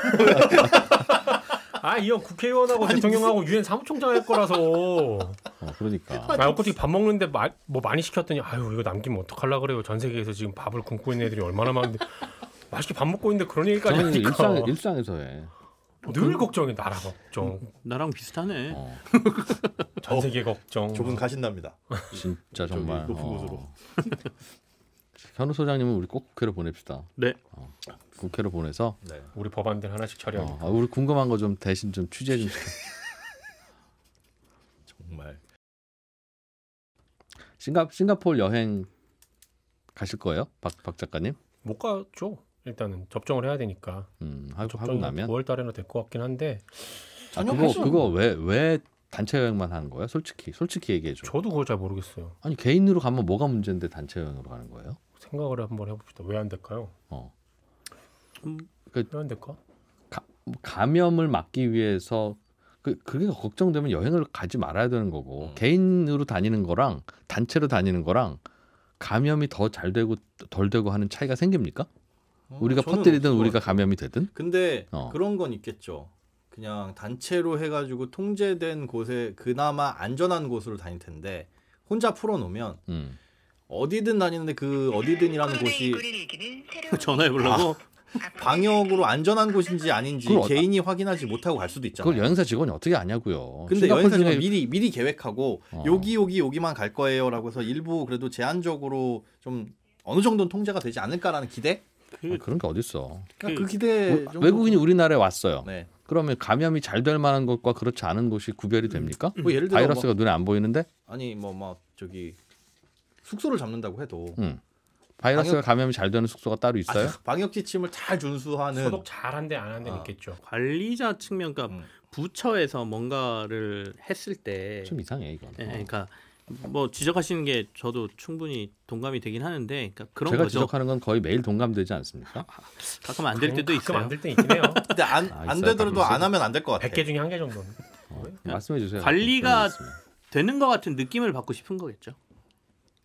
아, 이 형 국회의원하고 아니, 대통령하고 무슨... 유엔 사무총장 할 거라서. 어, 그러니까. 아, 엊그제 밥 먹는데 마, 뭐 많이 시켰더니 아유, 이거 남기면 어떡하려 그래요. 전 세계에서 지금 밥을 굶고 있는 애들이 얼마나 많은데. 맛있게 밥 먹고 있는데 그런 얘기까지 하니까. 일상, 일상에서 해. 뭐 늘 그... 걱정이 나라 걱정. 나랑 비슷하네. 어. 전 세계 걱정. 어, 조금 가신답니다. 진짜 정말 높은 어. 곳으로. 현우 소장님은 우리 꼭 국회로 보냅시다. 네. 어, 국회로 보내서 네. 우리 법안들 하나씩 처리합니다. 어, 아, 우리 궁금한 거 좀 대신 좀 취재 좀 시켜. 정말. 싱가 싱가포르 여행 가실 거예요, 박, 박 작가님? 못 가죠. 일단은 접종을 해야 되니까. 음, 하고, 하고 나면 9월 달에나 될것 같긴 한데. 아, 그거 그거 왜 왜 단체 여행만 하는 거예요? 솔직히 솔직히 얘기해 줘. 저도 그걸 잘 모르겠어요. 아니 개인으로 가면 뭐가 문제인데 단체 여행으로 가는 거예요? 생각을 한번 해봅시다. 왜 안 될까요? 어. 음, 그 왜 안 될까? 가, 감염을 막기 위해서 그 그게 걱정되면 여행을 가지 말아야 되는 거고 음. 개인으로 다니는 거랑 단체로 다니는 거랑 감염이 더 잘 되고 덜 되고 하는 차이가 생깁니까? 어, 우리가 퍼뜨리든 우리가 감염이 되든. 근데 어. 그런 건 있겠죠. 그냥 단체로 해가지고 통제된 곳에 그나마 안전한 곳으로 다닐 텐데 혼자 풀어놓으면 음. 어디든 다니는데 그 어디든이라는 곳이 전화해 보려고 아, 방역으로 안전한 곳인지 아닌지 개인이 확인하지 못하고 갈 수도 있잖아요. 그걸 여행사 직원이 어떻게 아냐고요. 근데 여행사 직원 중에... 미리 미리 계획하고 어. 여기 여기 여기만 갈 거예요라고 해서 일부 그래도 제한적으로 좀 어느 정도는 통제가 되지 않을까라는 기대? 그... 아, 그런 게 어딨어. 그그 그러니까 그 기대 정도... 외국인이 우리나라에 왔어요. 네. 그러면 감염이 잘 될 만한 것과 그렇지 않은 것이 구별이 됩니까? 뭐 예를 들어 바이러스가 뭐... 눈에 안 보이는데? 아니 뭐막 뭐, 저기 숙소를 잡는다고 해도 음. 바이러스가 방역... 감염이 잘 되는 숙소가 따로 있어요? 아, 방역 지침을 잘 준수하는 소독 잘한데 안 한데 아. 있겠죠. 관리자 측면 그러니까 음. 부처에서 뭔가를 했을 때 좀 이상해 이건. 네, 그러니까 뭐 지적하시는 게 저도 충분히 동감이 되긴 하는데 그러니까 그런 제가 거죠. 지적하는 건 거의 매일 동감되지 않습니까? 가끔 안 될 때도 있어요. 안될 때 있긴 해요. 근데 안, 아, 안 되더라도 안 하면 안 될 것 같아요. 100개 중에 한 개 정도는. 어, 말씀해 주세요. 관리가 되는 것 같은 느낌을 받고 싶은 거겠죠.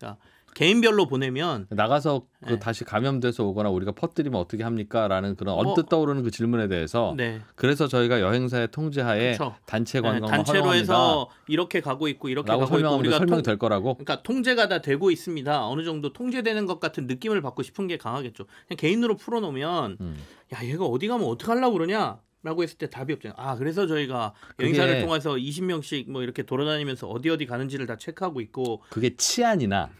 그러니까 개인별로 보내면 나가서 그 네. 다시 감염돼서 오거나 우리가 퍼뜨리면 어떻게 합니까라는 그런 뭐 언뜻 뭐, 떠오르는 그 질문에 대해서 네. 그래서 저희가 여행사의 통제하에 그렇죠. 단체 관광 네, 단체로 허용합니다. 해서 이렇게 가고 있고 이렇게 가고 있고 우리가 설명이 될 거라고 그러니까 통제가 다 되고 있습니다 어느 정도 통제되는 것 같은 느낌을 받고 싶은 게 강하겠죠 그냥 개인으로 풀어놓으면 음. 야 얘가 어디 가면 어떻게 하려고 그러냐 라고 했을 때 답이 없잖아요. 아, 그래서 저희가 여행사를 그게... 통해서 20명씩 뭐 이렇게 돌아다니면서 어디 어디 가는지를 다 체크하고 있고 그게 치안이나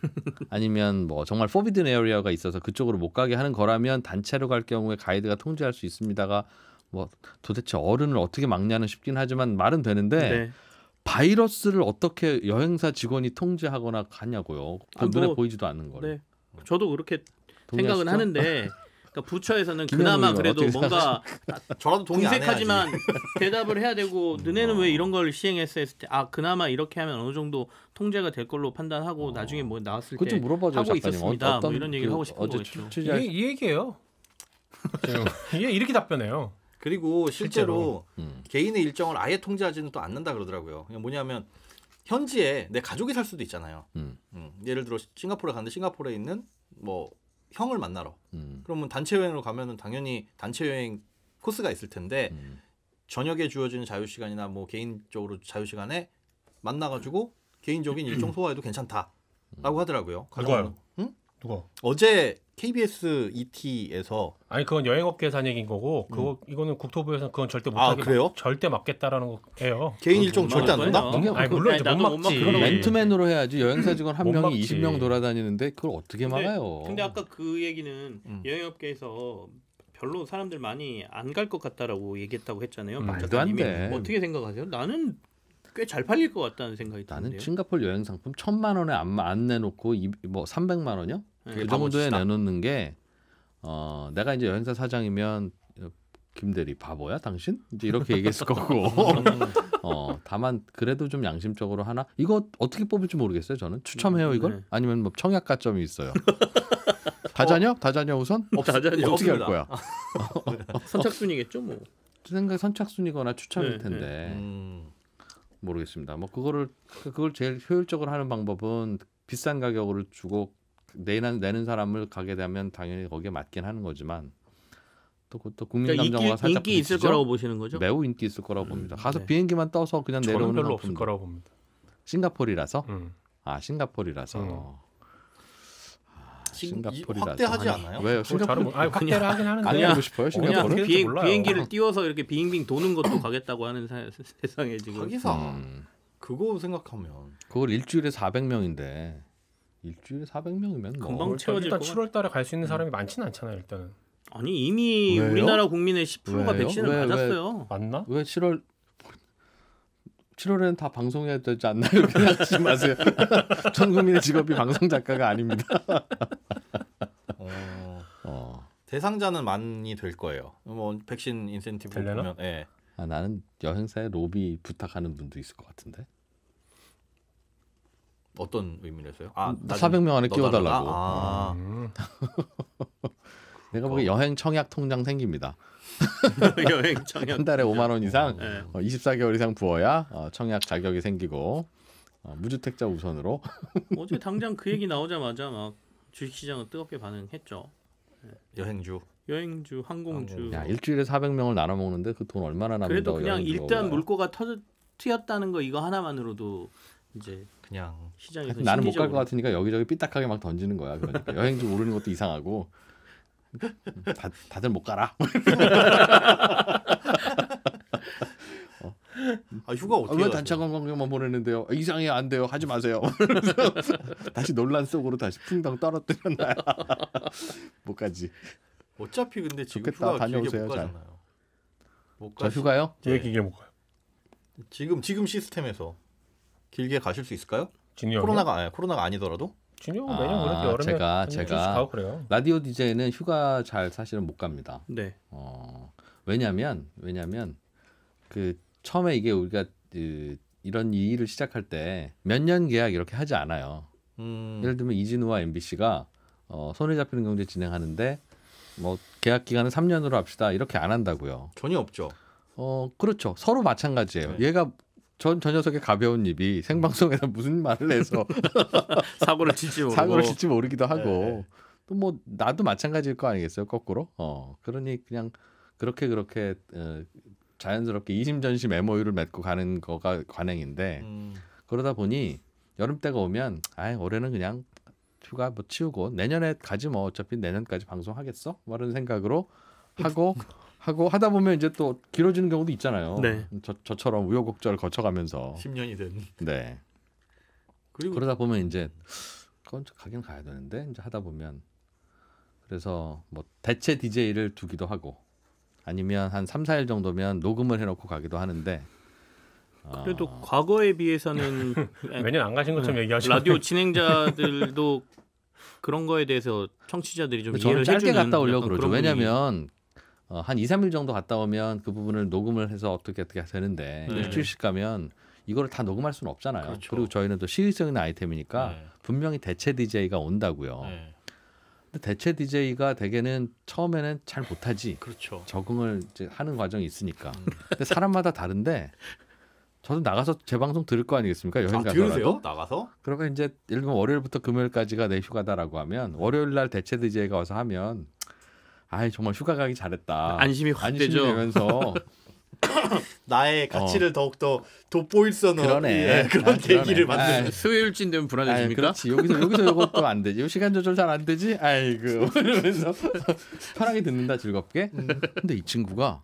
아니면 뭐 정말 포비드 에어리어가 있어서 그쪽으로 못 가게 하는 거라면 단체로 갈 경우에 가이드가 통제할 수 있습니다가 뭐 도대체 어른을 어떻게 막냐는 싶긴 하지만 말은 되는데 네. 바이러스를 어떻게 여행사 직원이 통제하거나 가냐고요. 그 아, 뭐, 눈에 보이지도 않는 거를. 네. 저도 그렇게 생각은 하는데 그러니까 부처에서는 그나마 그래도 뭔가 저라도 동의 안색하지만 대답을 해야 되고 어. 너네는 왜 이런 걸 시행했어 했을 때 아 그나마 이렇게 하면 어느 정도 통제가 될 걸로 판단하고 어. 나중에 뭐 나왔을 때 물어봐줘, 하고 작가님. 있었습니다. 뭐 이런 얘기를 그, 하고 싶은 거겠죠. 취재할... 이, 이 얘기예요. 이렇게 답변해요. 그리고 실제로, 실제로. 음. 개인의 일정을 아예 통제하지는 또 않는다 그러더라고요. 뭐냐면 현지에 내 가족이 살 수도 있잖아요. 음. 음. 예를 들어 싱가포르 갔는데 싱가포르에 있는 뭐 형을 만나러. 음. 그러면 단체 여행으로 가면은 당연히 단체 여행 코스가 있을 텐데 음. 저녁에 주어지는 자유 시간이나 뭐 개인적으로 자유 시간에 만나 가지고 개인적인 일정 소화해도 괜찮다라고 음. 하더라고요. 가져요 누가? 어제 KBS ET에서 아니 그건 여행업계에서 한 얘기인 거고 그거 음. 이거는 국토부에서는 그건 절대 아, 못하게 아, 그래요? 막, 절대 막겠다라는 거예요. 개인 일정 절대 안 된다? 아니 물론 이제 못 막지. 그건 맨트맨으로 해야지 여행사 직원 한 명이 막지. 20명 돌아다니는데 그걸 어떻게 근데, 막아요? 근데 아까 그 얘기는 음. 여행업계에서 별로 사람들 많이 안 갈 것 같다라고 얘기했다고 했잖아요. 음, 말도 안 돼. 어떻게 생각하세요? 나는 꽤 잘 팔릴 것 같다는 생각이 나는 드는데요. 싱가폴 여행 상품 천만 원에 안, 안 내놓고 이, 뭐 삼백만 원이요? 그 정도에 내놓는 게 어, 내가 이제 여행사 사장이면 김대리 바보야 당신 이제 이렇게 얘기했을 거고 어 다만 그래도 좀 양심적으로 하나 이거 어떻게 뽑을지 모르겠어요 저는 추첨해요 음, 이걸 네. 아니면 뭐 청약 가점이 있어요 다자녀 다자녀 우선 없, 다자녀 어떻게 할 거야 아, 선착순이겠죠 뭐 생각 선착순이거나 추첨일 네, 네. 텐데 네, 모르겠습니다 뭐 그거를 그, 그걸 제일 효율적으로 하는 방법은 비싼 가격으로 주고 내는 내는 사람을 가게 되면 당연히 거기에 맞긴 하는 거지만 또, 그, 또 국민 그러니까 감정과 인기, 살짝 인기 있을 거라고 보시는 거죠? 매우 인기 있을 거라고 음, 봅니다. 가서 네. 비행기만 떠서 그냥 내려오는 별로 없을 거라고 봅니다. 싱가폴이라서 음. 아 싱가폴이라서 음. 아, 싱가폴이라서 확대하지 않아요? 왜요? 싱가폴 뭐, 확대를 하긴 하는데 아니 하고 싶어요. 싱가폴은 비행, 비행기를 띄워서 이렇게 빙빙 도는 것도 가겠다고 하는 사, 세상에 지금 거기서 음. 음. 그거 생각하면 그걸 일주일에 400명인데 일주일에 400명이면 뭐. 금방 채워질 일단 7월 달에 갈 수 있는 음. 사람이 많지는 않잖아요, 일단은. 아니, 이미 왜요? 우리나라 국민의 10%가 왜요? 백신을 왜, 맞았어요. 왜, 맞나? 왜 7월 7월에는 다 방송해야 되지 않나요? 그냥 하지 마세요. 전 국민의 직업이 방송 작가가 아닙니다. 어, 어. 대상자는 많이 될 거예요. 뭐 백신 인센티브 되려 보면 예. 아 나는 여행사에 로비 부탁하는 분도 있을 것 같은데. 어떤 의미에서요? 아, 400명 음, 안에 끼워달라고. 아. 음. 내가 보기 여행 청약 통장 생깁니다. 여행 청약 한 달에 5만 원 이상 네. 24개월 어, 이상 부어야 어, 청약 자격이 생기고 어, 무주택자 우선으로. 어제 당장 그 얘기 나오자마자 막 주식시장은 뜨겁게 반응했죠. 네. 여행주. 여행주, 항공주. 야 일주일에 400명을 나눠 먹는데 그 돈 얼마나 남는다고 그래도 그냥 일단 물꼬가 터 튀었다는 거 이거 하나만으로도 이제 그냥 시장에서 나는 못 갈 것 같으니까 여기저기 삐딱하게 막 던지는 거야. 그러니까 여행지 모르는 것도 이상하고 음, 다, 다들 못 가라. 어. 아 휴가 어떻게 아, 왜 단체 관광객만 보내는데요? 아, 이상해 안 돼요. 하지 마세요. 다시 논란 속으로 다시 풍덩 떨어뜨려 놔못 가지. 어차피 근데 지금 좋겠다. 휴가 다녀오세요, 못 가잖아요. 못 가. 휴가요? 되게 네. 길게 못 가요. 지금 지금 시스템에서 길게 가실 수 있을까요? 진영 코로나가 아니, 코로나가 아니더라도? 진영 매년 아, 그렇게 여름에 제가 제가 라디오 디제이는 휴가 잘 사실은 못 갑니다. 네. 어, 왜냐면 왜냐면 그 처음에 이게 우리가 그, 이런 일을 시작할 때 몇 년 계약 이렇게 하지 않아요. 음. 예를 들면 이진우와 MBC가 어, 손에 잡히는 경제 진행하는데 뭐 계약 기간은 3년으로 합시다 이렇게 안 한다고요. 전혀 없죠. 어 그렇죠. 서로 마찬가지예요. 네. 얘가 전저 녀석의 가벼운 입이 생방송에서 무슨 말을 해서 사고를 칠지 모르고 사고를 칠지 모르기도 하고 네. 또뭐 나도 마찬가지일 거 아니겠어요 거꾸로 어 그러니 그냥 그렇게 그렇게 어, 자연스럽게 이심전심 MOU를 맺고 가는 거가 관행인데 음. 그러다 보니 여름 때가 오면 아 올해는 그냥 휴가 뭐 치우고 내년에 가지 뭐 어차피 내년까지 방송하겠어 뭐 이런 생각으로 하고 하고 하다 보면 이제 또 길어지는 경우도 있잖아요. 네. 저, 저처럼 우여곡절 거쳐가면서 10년이 된. 네. 그리고 그러다 보면 이제 그건 가긴 가야 되는데 이제 하다 보면 그래서 뭐 대체 DJ를 두기도 하고 아니면 한 3, 4일 정도면 녹음을 해 놓고 가기도 하는데 그래도 어... 과거에 비해서는 매년 안 가신 것처럼 네. 얘기하시 라디오 진행자들도 그런 거에 대해서 청취자들이 좀 이해를 해주는 갔다 오려고 그러죠. 왜냐하 어, 한 2, 3일 정도 갔다 오면 그 부분을 녹음을 해서 어떻게 어떻게 되는데 네. 일주일씩 가면 이거를 다 녹음할 수는 없잖아요. 그렇죠. 그리고 저희는 또 시의성 있는 아이템이니까 네. 분명히 대체 디제이가 온다고요. 네. 근데 대체 디제이가 대개는 처음에는 잘 못하지. 그렇죠. 적응을 이제 하는 과정이 있으니까. 음. 근데 사람마다 다른데 저도 나가서 재방송 들을 거 아니겠습니까? 여행 아, 가서 들으세요? 나가서? 그러면 이제 예를 들면 월요일부터 금요일까지가 내 휴가다라고 하면 월요일 날 대체 DJ가 와서 하면 아이 정말 휴가 가기 잘했다. 안심이 확 안심이 되죠. 면서 나의 가치를 어. 더욱더 돋보일 선으로 그러네. 예, 그런 아, 대기를 아, 만드는 아, 수요일쯤 되면 불안해집니까? 그렇지. 여기서 여기서 이것도 안 되지. 시간 조절 잘 안 되지. 아이고 이러면서 편하게 듣는다 즐겁게. 음. 근데 이 친구가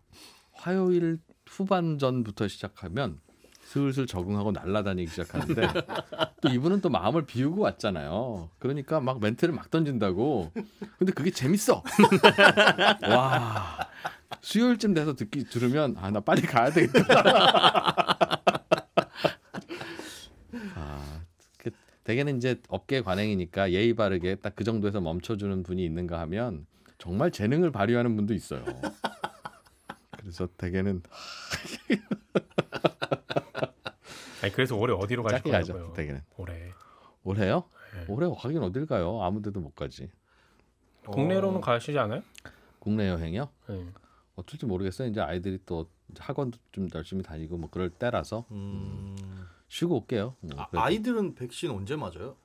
화요일 후반전부터 시작하면 슬슬 적응하고 날라다니기 시작하는데 또 이분은 또 마음을 비우고 왔잖아요. 그러니까 막 멘트를 막 던진다고. 근데 그게 재밌어. 와. 수요일쯤 돼서 듣기 들으면 아 나 빨리 가야 되겠다. 아, 그, 대개는 이제 업계 관행이니까 예의 바르게 딱 그 정도에서 멈춰주는 분이 있는가 하면 정말 재능을 발휘하는 분도 있어요. 그래서 대개는 아니, 그래서 올해 어디로 가실 짧게 거냐요부탁는 올해. 올해요? 네. 올해 가긴 어딜 가요? 아무데도 못 가지. 국내로는 어. 가시지 않아요? 국내 여행이요? 네. 어쩔지 모르겠어요. 이제 아이들이 또 학원도 좀 열심히 다니고 뭐 그럴 때라서 음. 음. 쉬고 올게요. 뭐그 아, 이들은 백신 언제 맞아요?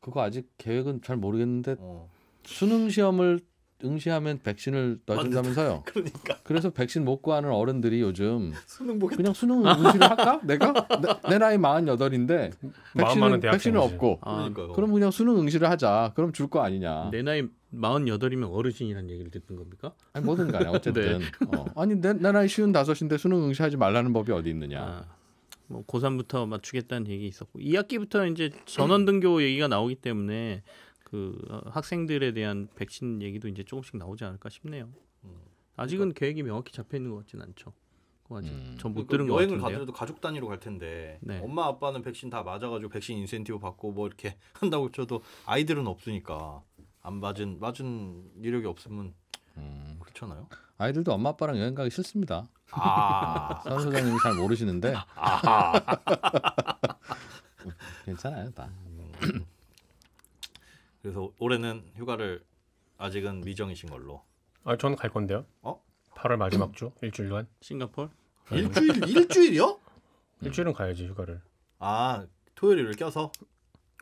그거 아직 계획은 잘 모르겠는데 어. 수능 시험을 응시하면 백신을 넣어준다면서요. 그러니까. 그래서 백신 못 구하는 어른들이 요즘 수능 보겠다. 그냥 수능 응시를 할까? 내가 내, 내 나이 48인데 백신은, 백신은 없고 아, 그럼 그냥 수능 응시를 하자. 그럼 줄 거 아니냐. 내 나이 48이면 어르신이라는 얘기를 듣는 겁니까? 아니 뭐든 간에 어쨌든 네. 어. 아니 내, 내 나이 쉬운 다섯인데 수능 응시하지 말라는 법이 어디 있느냐. 아, 뭐 고3부터 맞추겠다는 얘기 있었고 2학기부터 이제 전원 등교 얘기가 나오기 때문에 그 어, 학생들에 대한 백신 얘기도 이제 조금씩 나오지 않을까 싶네요. 음. 아직은 그러니까, 계획이 명확히 잡혀 있는 것 같진 않죠. 아직 음. 전못 그러니까 들은 거 여행을 가더라도 가족 단위로 갈 텐데 네. 엄마 아빠는 백신 다 맞아가지고 백신 인센티브 받고 뭐 이렇게 한다고 쳐도 아이들은 없으니까 안 맞은 맞은 이력이 없으면 음. 그렇잖아요. 아이들도 엄마 아빠랑 여행 가기 싫습니다. 아. 선 소장님이 잘 모르시는데. 아. 괜찮아요, 다. 음. 그래서 올해는 휴가를 아직은 미정이신 걸로. 아, 저는 갈 건데요. 어? 8월 마지막 주 일주일간. 싱가폴? 일주일 일주일이요? 일주일은 가야지 휴가를. 아, 토요일을 껴서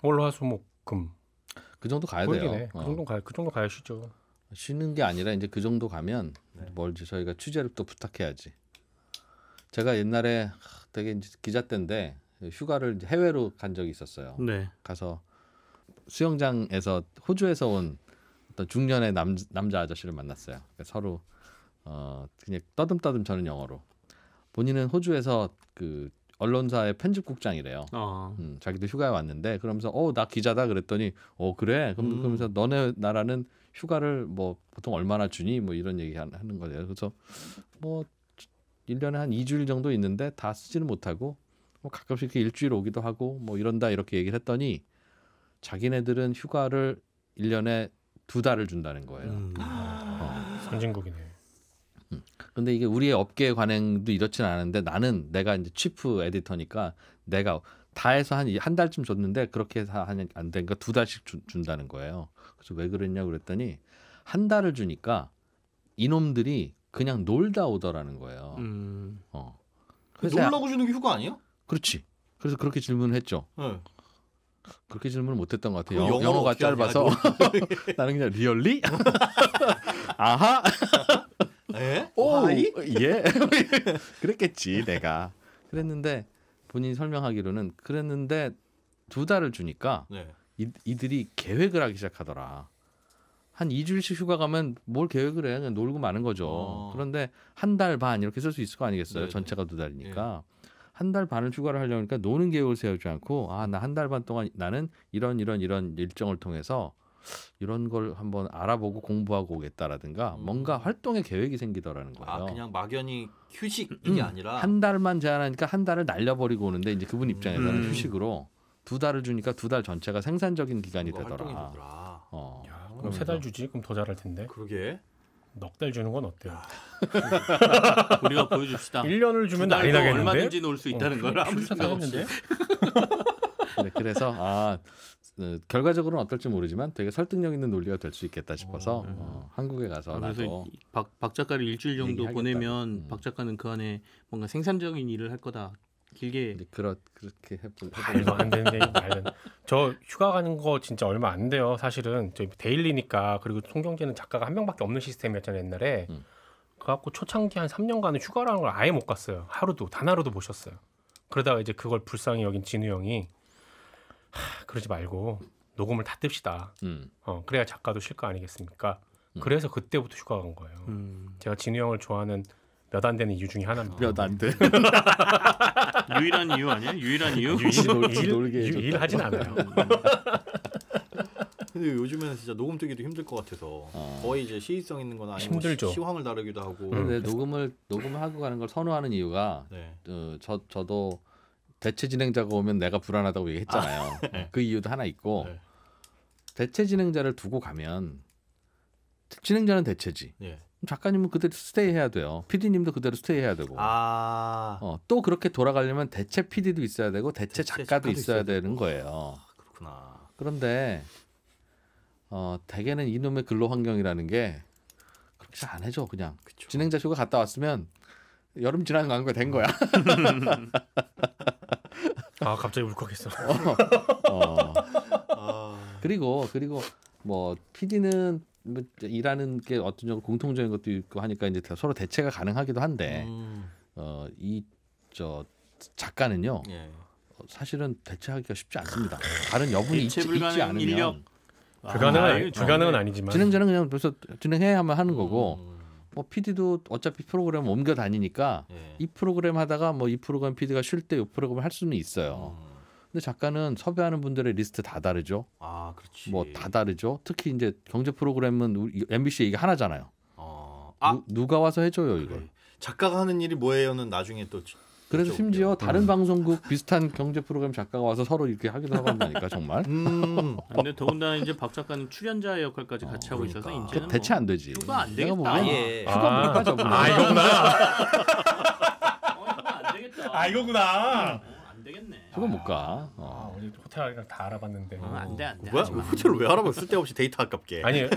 월화수목금. 그 정도 가야 돼요. 해. 어. 그 정도 가그 정도 가야 쉬죠. 쉬는 게 아니라 이제 그 정도 가면 네. 뭘 저희가 취재를 또 부탁해야지. 제가 옛날에 되게 이제 기자 때인데 휴가를 해외로 간 적이 있었어요. 네. 가서 수영장에서 호주에서 온 어떤 중년의 남, 남자 아저씨를 만났어요. 그러니까 서로 어, 그냥 떠듬떠듬 저는 영어로 본인은 호주에서 그 언론사의 편집국장이래요. 어. 음, 자기도 휴가에 왔는데 그러면서 어나 기자다 그랬더니 어 그래 그럼, 음. 그러면서 너네 나라는 휴가를 뭐 보통 얼마나 주니 뭐 이런 얘기 하는 거예요. 그래서 뭐 1년에 한 2주일 정도 있는데 다 쓰지는 못하고 뭐 가끔씩 이렇게 일주일 오기도 하고 뭐 이런다 이렇게 얘기를 했더니 자기네들은 휴가를 1년에 두 달을 준다는 거예요. 음. 어. 선진국이네. 음. 근데 이게 우리의 업계 관행도 이렇진 않은데 나는 내가 이제 치프 에디터니까 내가 다 해서 한 한 달쯤 줬는데 그렇게 해서 한안 되니까 두 달씩 주, 준다는 거예요. 그래서 왜 그랬냐 그랬더니 한 달을 주니까 이놈들이 그냥 놀다 오더라는 거예요. 음. 어. 그 놀라고 주는 게 휴가 아니에 그렇지. 그래서 그렇게 질문을 했죠. 네. 그렇게 질문을 못했던 것 같아요. 그 영 영어가 짧아서 나는 그냥 리얼리 아하 에? 예? 오, 예. 그랬겠지, 내가. 그랬는데 본인이 설명하기로는 그랬는데 두 달을 주니까 네. 이, 들이 계획을 하기 시작하더라. 한 2주일씩 휴가 가면 뭘 계획을 해. 그냥 놀고 마는 거죠. 어. 그런데 한 달 반 이렇게 쓸 수 있을 거 아니겠어요? 네네. 네. 전체가 두 달이니까. 네. 한달 반을 휴가를 하려니까 노는 계획을 세우지 않고 아 나 한 달 반 동안 나는 이런 이런 이런 일정을 통해서 이런 걸 한번 알아보고 공부하고 오겠다라든가 음. 뭔가 활동의 계획이 생기더라는 거예요. 아 그냥 막연히 휴식 음, 이게 음, 아니라 한 달만 제한하니까 한 달을 날려버리고 오는데 이제 그분 음. 입장에서는 음. 휴식으로 두 달을 주니까 두 달 전체가 생산적인 기간이 되더라. 되더라. 어. 야, 그럼 세 달 주지 그럼 더 잘할 텐데. 그러게. 넉달 주는 건 어때요? 아. 우리가 보여줍시다. 1년을 주면 난리 나겠는데. 얼마든지 놀수 어, 있다는 어, 걸 아무 생각 없이. 네, 그래서 아 네, 결과적으로는 어떨지 모르지만 되게 설득력 있는 논리가 될 수 있겠다 싶어서 어, 네. 어, 한국에 가서 아, 그래서 박, 박 작가를 일주일 정도 보내면 음. 박 작가는 그 안에 뭔가 생산적인 일을 할 거다 길게 그렇 그렇게 해보 안 되는 얘 말은 저 휴가 가는 거 진짜 얼마 안 돼요 사실은 저 데일리니까 그리고 송경재는 작가가 한 명밖에 없는 시스템이었잖아요 옛날에 음. 그래갖고 초창기 한 3년간은 휴가라는 걸 아예 못 갔어요 하루도 단 하루도 못쉬어요 그러다가 이제 그걸 불쌍히 여긴 진우 형이 하, 그러지 말고 녹음을 다 뜹시다 음. 어 그래야 작가도 쉴 거 아니겠습니까 음. 그래서 그때부터 휴가 간 거예요 음. 제가 진우 형을 좋아하는 몇안 되는 이유 중에 하나입니다. 몇안 돼. 유일한 이유 아니야? 유일한 이유? 유일, 하진 않아요. 음. 근데 요즘에는 진짜 녹음 뜨기도 힘들 것 같아서 아. 거의 이제 시의성 있는 거 아니면 시황을 다루기도 하고. 음. 근데 녹음을 녹음을 하고 가는 걸 선호하는 이유가 네. 어, 저 저도 대체 진행자가 오면 내가 불안하다고 얘기했잖아요. 아. 네. 그 이유도 하나 있고 네. 대체 진행자를 두고 가면 진행자는 대체지. 예. 작가님은 그대로 스테이 해야 돼요. 피디님도 그대로 스테이 해야 되고. 아. 어, 또 그렇게 돌아가려면 대체 피디도 있어야 되고 대체, 대체 작가도, 작가도, 있어야, 있어야 되는 거예요. 아, 그렇구나. 그런데 어, 대개는 이놈의 근로 환경이라는 게 그렇게 안 해줘 그냥. 그쵸. 진행자 쇼가 갔다 왔으면 여름 지난 나는거 광고 된 거야. 아 갑자기 울컥했어. 어, 어. 아. 그리고 그리고 뭐피디는 뭐 일하는 게 어떤 정도 공통적인 것도 있고 하니까 이제 서로 대체가 가능하기도 한데 음. 어이 저 작가는요 예. 어, 사실은 대체하기가 쉽지 않습니다. 다른 여분이 있지, 있지 않으면 인력. 불가능은 그 아, 니 그 불가능은 아, 아니지만 진행자는 그냥 벌써 진행해 야만 하는 거고 음. 뭐 PD도 어차피 프로그램 옮겨 다니니까 예. 이 프로그램 하다가 뭐 이 프로그램 PD가 쉴 때 이 프로그램 할 수는 있어요. 음. 근데 작가는 섭외하는 분들의 리스트 다 다르죠. 아, 그렇지. 뭐 다 다르죠. 특히 이제 경제 프로그램은 MBC 이게 하나잖아요. 어. 아, 누, 누가 와서 해줘요 이걸. 그래. 작가가 하는 일이 뭐예요는 나중에 또. 그래서 심지어 다른 음. 방송국 비슷한 경제 프로그램 작가가 와서 서로 이렇게 하기도 하다니까 정말. 음. 근데 더군다나 이제 박 작가는 출연자 역할까지 같이 어, 하고 그러니까. 있어서 이제는 그 뭐 대체 안 되지. 휴가 안 되겠다. 뭐, 예. 휴가 못 가져. 아, 이거구나. 아 이거구나. 어, 아, 되겠네. 저건 못 가. 어. 아, 우리 호텔 아이다 알아봤는데. 어, 안돼 안돼. 뭐야? 호텔 왜 알아봐? 쓸데없이 데이터 아깝게. 아니 네.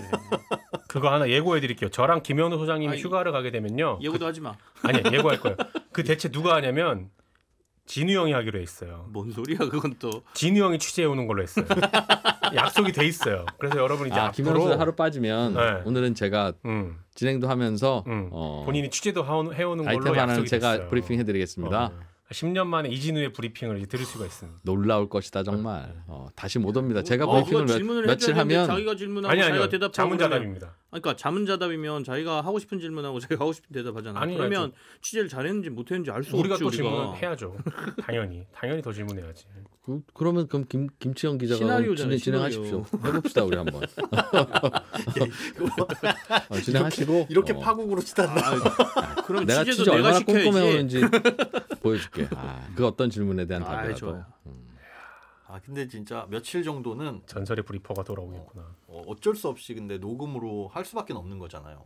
그거 하나 예고해드릴게요. 저랑 김현우 소장님이 아니, 휴가를 가게 되면요. 예고도 그, 하지 마. 아니 예고할 거예요. 그 대체 누가 하냐면 진우 형이 하기로 했어요. 뭔 소리야 그건 또. 진우 형이 취재해 오는 걸로 했어요. 약속이 돼 있어요. 그래서 여러분 이제 아, 앞으로 하루 빠지면 네. 오늘은 제가 음. 진행도 하면서 음. 어, 본인이 취재도 해오는 걸로 약속이 됐어요. 제가 브리핑 해드리겠습니다. 어. 10년 만에 이진우의 브리핑을 들을 수가 있습니다. 아, 놀라울 것이다 정말. 어, 다시 못 옵니다. 제가 어, 브리핑을 몇, 며칠 하면 자기가 질문하고 아니, 아니요. 자기가 대답 자문자답입니다. 그러니까 자문자답이면 자기가 하고 싶은 질문하고 자기가 하고 싶은 대답하잖아. 아니, 그러면 해 취재를 잘했는지 못했는지 알 수 없지. 우리가 또 질문을 해야죠. 당연히 당연히 더 질문해야지. 그, 러면 그럼 김 김치영 기자가 시나리오잖아요, 진행, 하십시오 해봅시다 우리 한번. 어, 진행하시고 이렇게, 이렇게 어. 파국으로 치닫나. 아, 그럼 내가 취재 얼마나 꼼꼼해오는지 보여줄게. 아, 그 어떤 질문에 대한 답이라도. 아, 아 근데 진짜 며칠 정도는 전설의 브리퍼가 돌아오겠구나. 어, 어, 어쩔 수 없이 근데 녹음으로 할 수밖에 없는 거잖아요.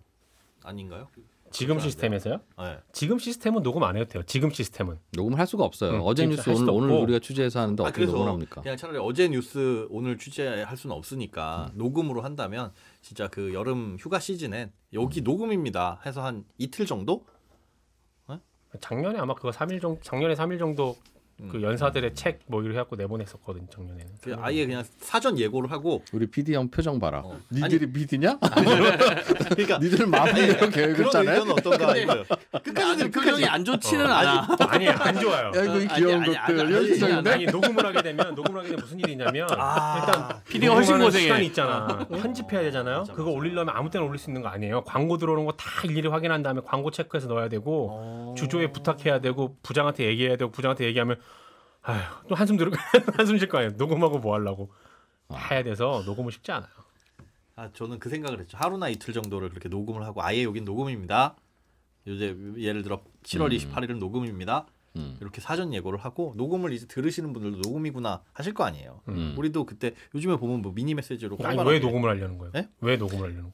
아닌가요? 지금 시스템에서요? 네. 지금 시스템은 녹음 안 해도 돼요. 지금 시스템은 녹음을 할 수가 없어요. 응, 어제 뉴스 오늘, 오늘 우리가 취재해서 하는데 아, 어떻게 아, 녹음을 합니까? 그냥 차라리 어제 뉴스 오늘 취재할 수는 없으니까 음. 녹음으로 한다면 진짜 그 여름 휴가 시즌엔 여기 음. 녹음입니다 해서 한 이틀 정도? 네? 작년에 아마 그거 3일 정도 작년에 3일 정도 그 연사들의 책 뭐 이렇게 해갖고 내보냈었거든 작년에는. 그 아예 그냥 사전 예고를 하고 우리 PD 형 표정 봐라. 어. 니들이 PD냐? 그러니까 니들 마음대로 계획을 짜네. 그런 의견 어떤가 이거 끝까지 표정이 안 좋지는 어. 않아. 아니 안 좋아요. 야 이거 귀여운 것들 연습인 아니 녹음을 하게 되면 녹음을 하게 되면 무슨 일이 냐면 아, 일단 p d 훨씬 고생해. 시간이 있잖아. 어. 편집해야 되잖아요. 맞아, 그거 올리려면 아무 때나 올릴 수 있는 거 아니에요. 광고 들어오는 거 다 일일이 확인한 다음에 광고 체크해서 넣어야 되고 어. 주조에 부탁해야 되고 부장한테 얘기해야 되고 부장한테 얘기하면 아휴, 또 한숨 들고 한숨 쉴 거 아니에요. 녹음하고 뭐 하려고 아. 해야 돼서 녹음은 쉽지 않아요. 아 저는 그 생각을 했죠. 하루나 이틀 정도를 그렇게 녹음을 하고 아예 여긴 녹음입니다. 이제 예를 들어 7월 음. 28일은 녹음입니다. 음. 이렇게 사전 예고를 하고 녹음을 이제 들으시는 분들도 녹음이구나 하실 거 아니에요. 음. 우리도 그때 요즘에 보면 뭐 미니 메시지로 아니 왜 네. 녹음을 하려는 거예요? 네? 왜 녹음을 하려는 거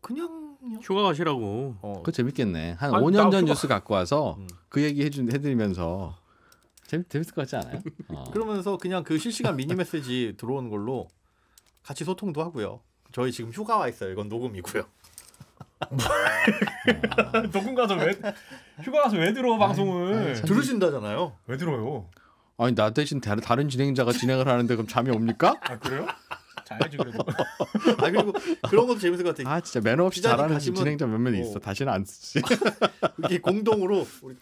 그냥 휴가 가시라고. 어. 그 재밌겠네. 한 아니, 5년 전 휴가... 뉴스 갖고 와서 음. 그 얘기 해준 해드리면서 재밌, 재밌을 것 같지 않아요? 어. 그러면서 그냥 그 실시간 미니 메시지 들어오 걸로 같이 소통도 하고요. 저희 지금 휴가 와 있어요. 이건 녹음이고요. 어. 녹음 가서 왜 휴가 가서 왜 들어 방송을 아니, 아니, 들으신다잖아요. 왜 들어요? 아니 나 대신 다른 진행자가 진행을 하는데 그럼 잠이 옵니까? 아 그래요? 잘하지 그래도. 아 그리고 그런 것도 재밌을 것 같아. 아 진짜 매너 없이 잘하는 가시면... 진행자 몇몇 어. 있어. 뭐 다시는 안 쓰지. 이게 공동으로 우리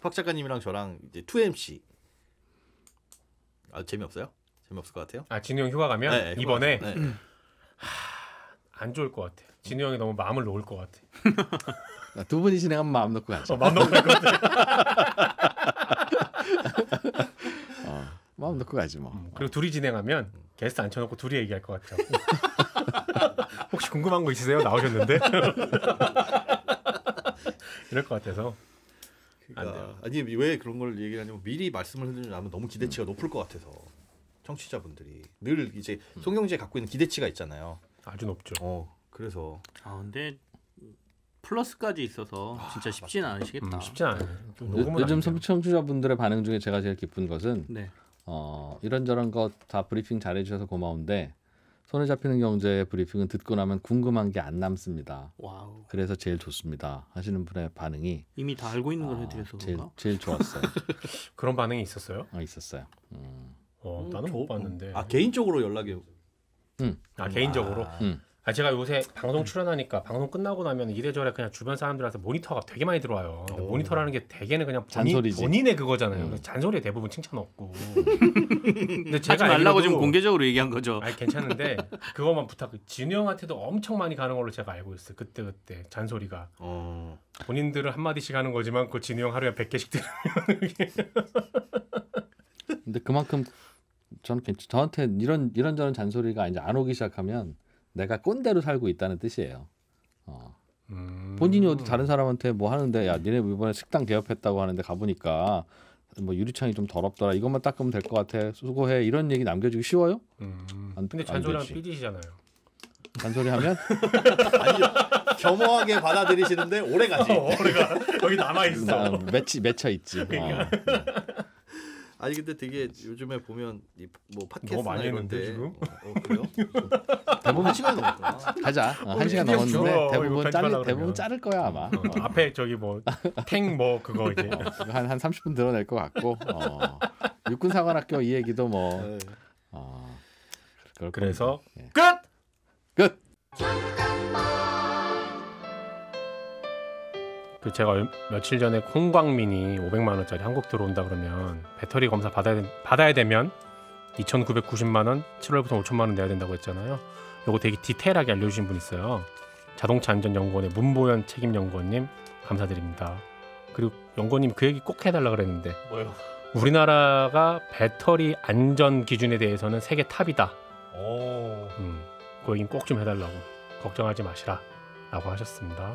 박 작가님이랑 저랑 이제 2MC. 아 재미없어요? 재미없을 것 같아요? 아 진우 형 휴가 가면 네, 네 이번에 네. 네. 안 좋을 것 같아. 진우 형이 너무 마음을 놓을 것 같아. 두 분이 진행하면 마음 놓고 가죠. 어, 마음 놓고 가죠. 마음 놓고 가지 뭐. 뭐. 음, 그리고 둘이 진행하면 게스트 앉혀놓고 둘이 얘기할 것 같아요. 혹시 궁금한 거 있으세요? 나오셨는데 이럴 것 같아서. 그러니까 아니 왜 그런 걸 얘기하냐면 미리 말씀을 해주면 너무 기대치가 음. 높을 것 같아서 청취자분들이 늘 이제 음. 송영재 갖고 있는 기대치가 있잖아요. 아주 높죠. 어 그래서 아 근데 플러스까지 있어서 아, 진짜 쉽진 아, 않으시겠다. 음, 쉽지 않아요. 요즘 청취자분들의 반응 중에 제가 제일 기쁜 것은 네. 어, 이런저런 거 다 브리핑 잘해주셔서 고마운데 손에 잡히는 경제 브리핑은 듣고 나면 궁금한 게 안 남습니다. 와우. 그래서 제일 좋습니다. 하시는 분의 반응이 이미 다 알고 있는 걸 아, 드려서 제일, 제일 좋았어요. 그런 반응이 있었어요? 아, 있었어요. 음. 어, 나는 음, 못 어. 봤는데. 아 개인적으로 연락이. 음. 아 개인적으로. 아. 음. 아 제가 요새 방송 출연하니까 방송 끝나고 나면 이래저래 그냥 주변 사람들한테 모니터가 되게 많이 들어와요. 근데 모니터라는 게 대개는 그냥 본인, 잔소리지. 본인의 그거잖아요. 음. 잔소리 대부분 칭찬 없고. 근데 제가 하지 말라고 지금 공개적으로 얘기한 거죠. 아 괜찮은데 그것만 부탁. 진영한테도 엄청 많이 가는 걸로 제가 알고 있어요. 그때 그때 잔소리가 어. 본인들은 한 마디씩 하는 거지만 그진영 하루에 100개씩 들어. 근데 그만큼 저는 괜찮- 저한테 이런 이런저런 잔소리가 이제 안 오기 시작하면 내가 꼰대로 살고 있다는 뜻이에요. 어. 음... 본인이 어디 다른 사람한테 뭐 하는데 야 니네 뭐 이번에 식당 개업했다고 하는데 가보니까 뭐 유리창이 좀 더럽더라 이것만 닦으면 될 것 같아 수고해 이런 얘기 남겨주기 쉬워요? 음... 안, 근데 잔소리하면 삐지시잖아요. 잔소리하면 겸허하게 받아들이시는데 오래가지. 어, 오래가 여기 남아 있어. 나, 맺혀 있지. 그러니까. 어. 네. 아니 근데 되게 요즘에 보면 뭐, 뭐 팟캐스트 많이 했는데 지금 어, 어, 그래요? 대부분 시간 넘었구 가자. 어, 한 시간 넘었는데 대부분 자 대부분 자를 거야 아마. 어, 어 앞에 저기 뭐 탱뭐 뭐 그거 이제 한한 30분 드러낼 것 같고 어, 육군 사관학교 이 얘기도 뭐 네. 어, 그래서 예. 끝 끝. 잠깐만. 그 제가 얼, 며칠 전에 콩광민이 500만 원짜리 한국 들어온다 그러면 배터리 검사 받아야, 받아야 되면 2,990만 원, 7월부터 5천만 원 내야 된다고 했잖아요. 요거 되게 디테일하게 알려주신 분 있어요. 자동차 안전 연구원의 문보현 책임 연구원님 감사드립니다. 그리고 연구원님 그 얘기 꼭 해달라 그랬는데 뭐요? 우리나라가 배터리 안전 기준에 대해서는 세계 탑이다. 오. 음, 그얘기꼭좀 해달라고 걱정하지 마시라라고 하셨습니다.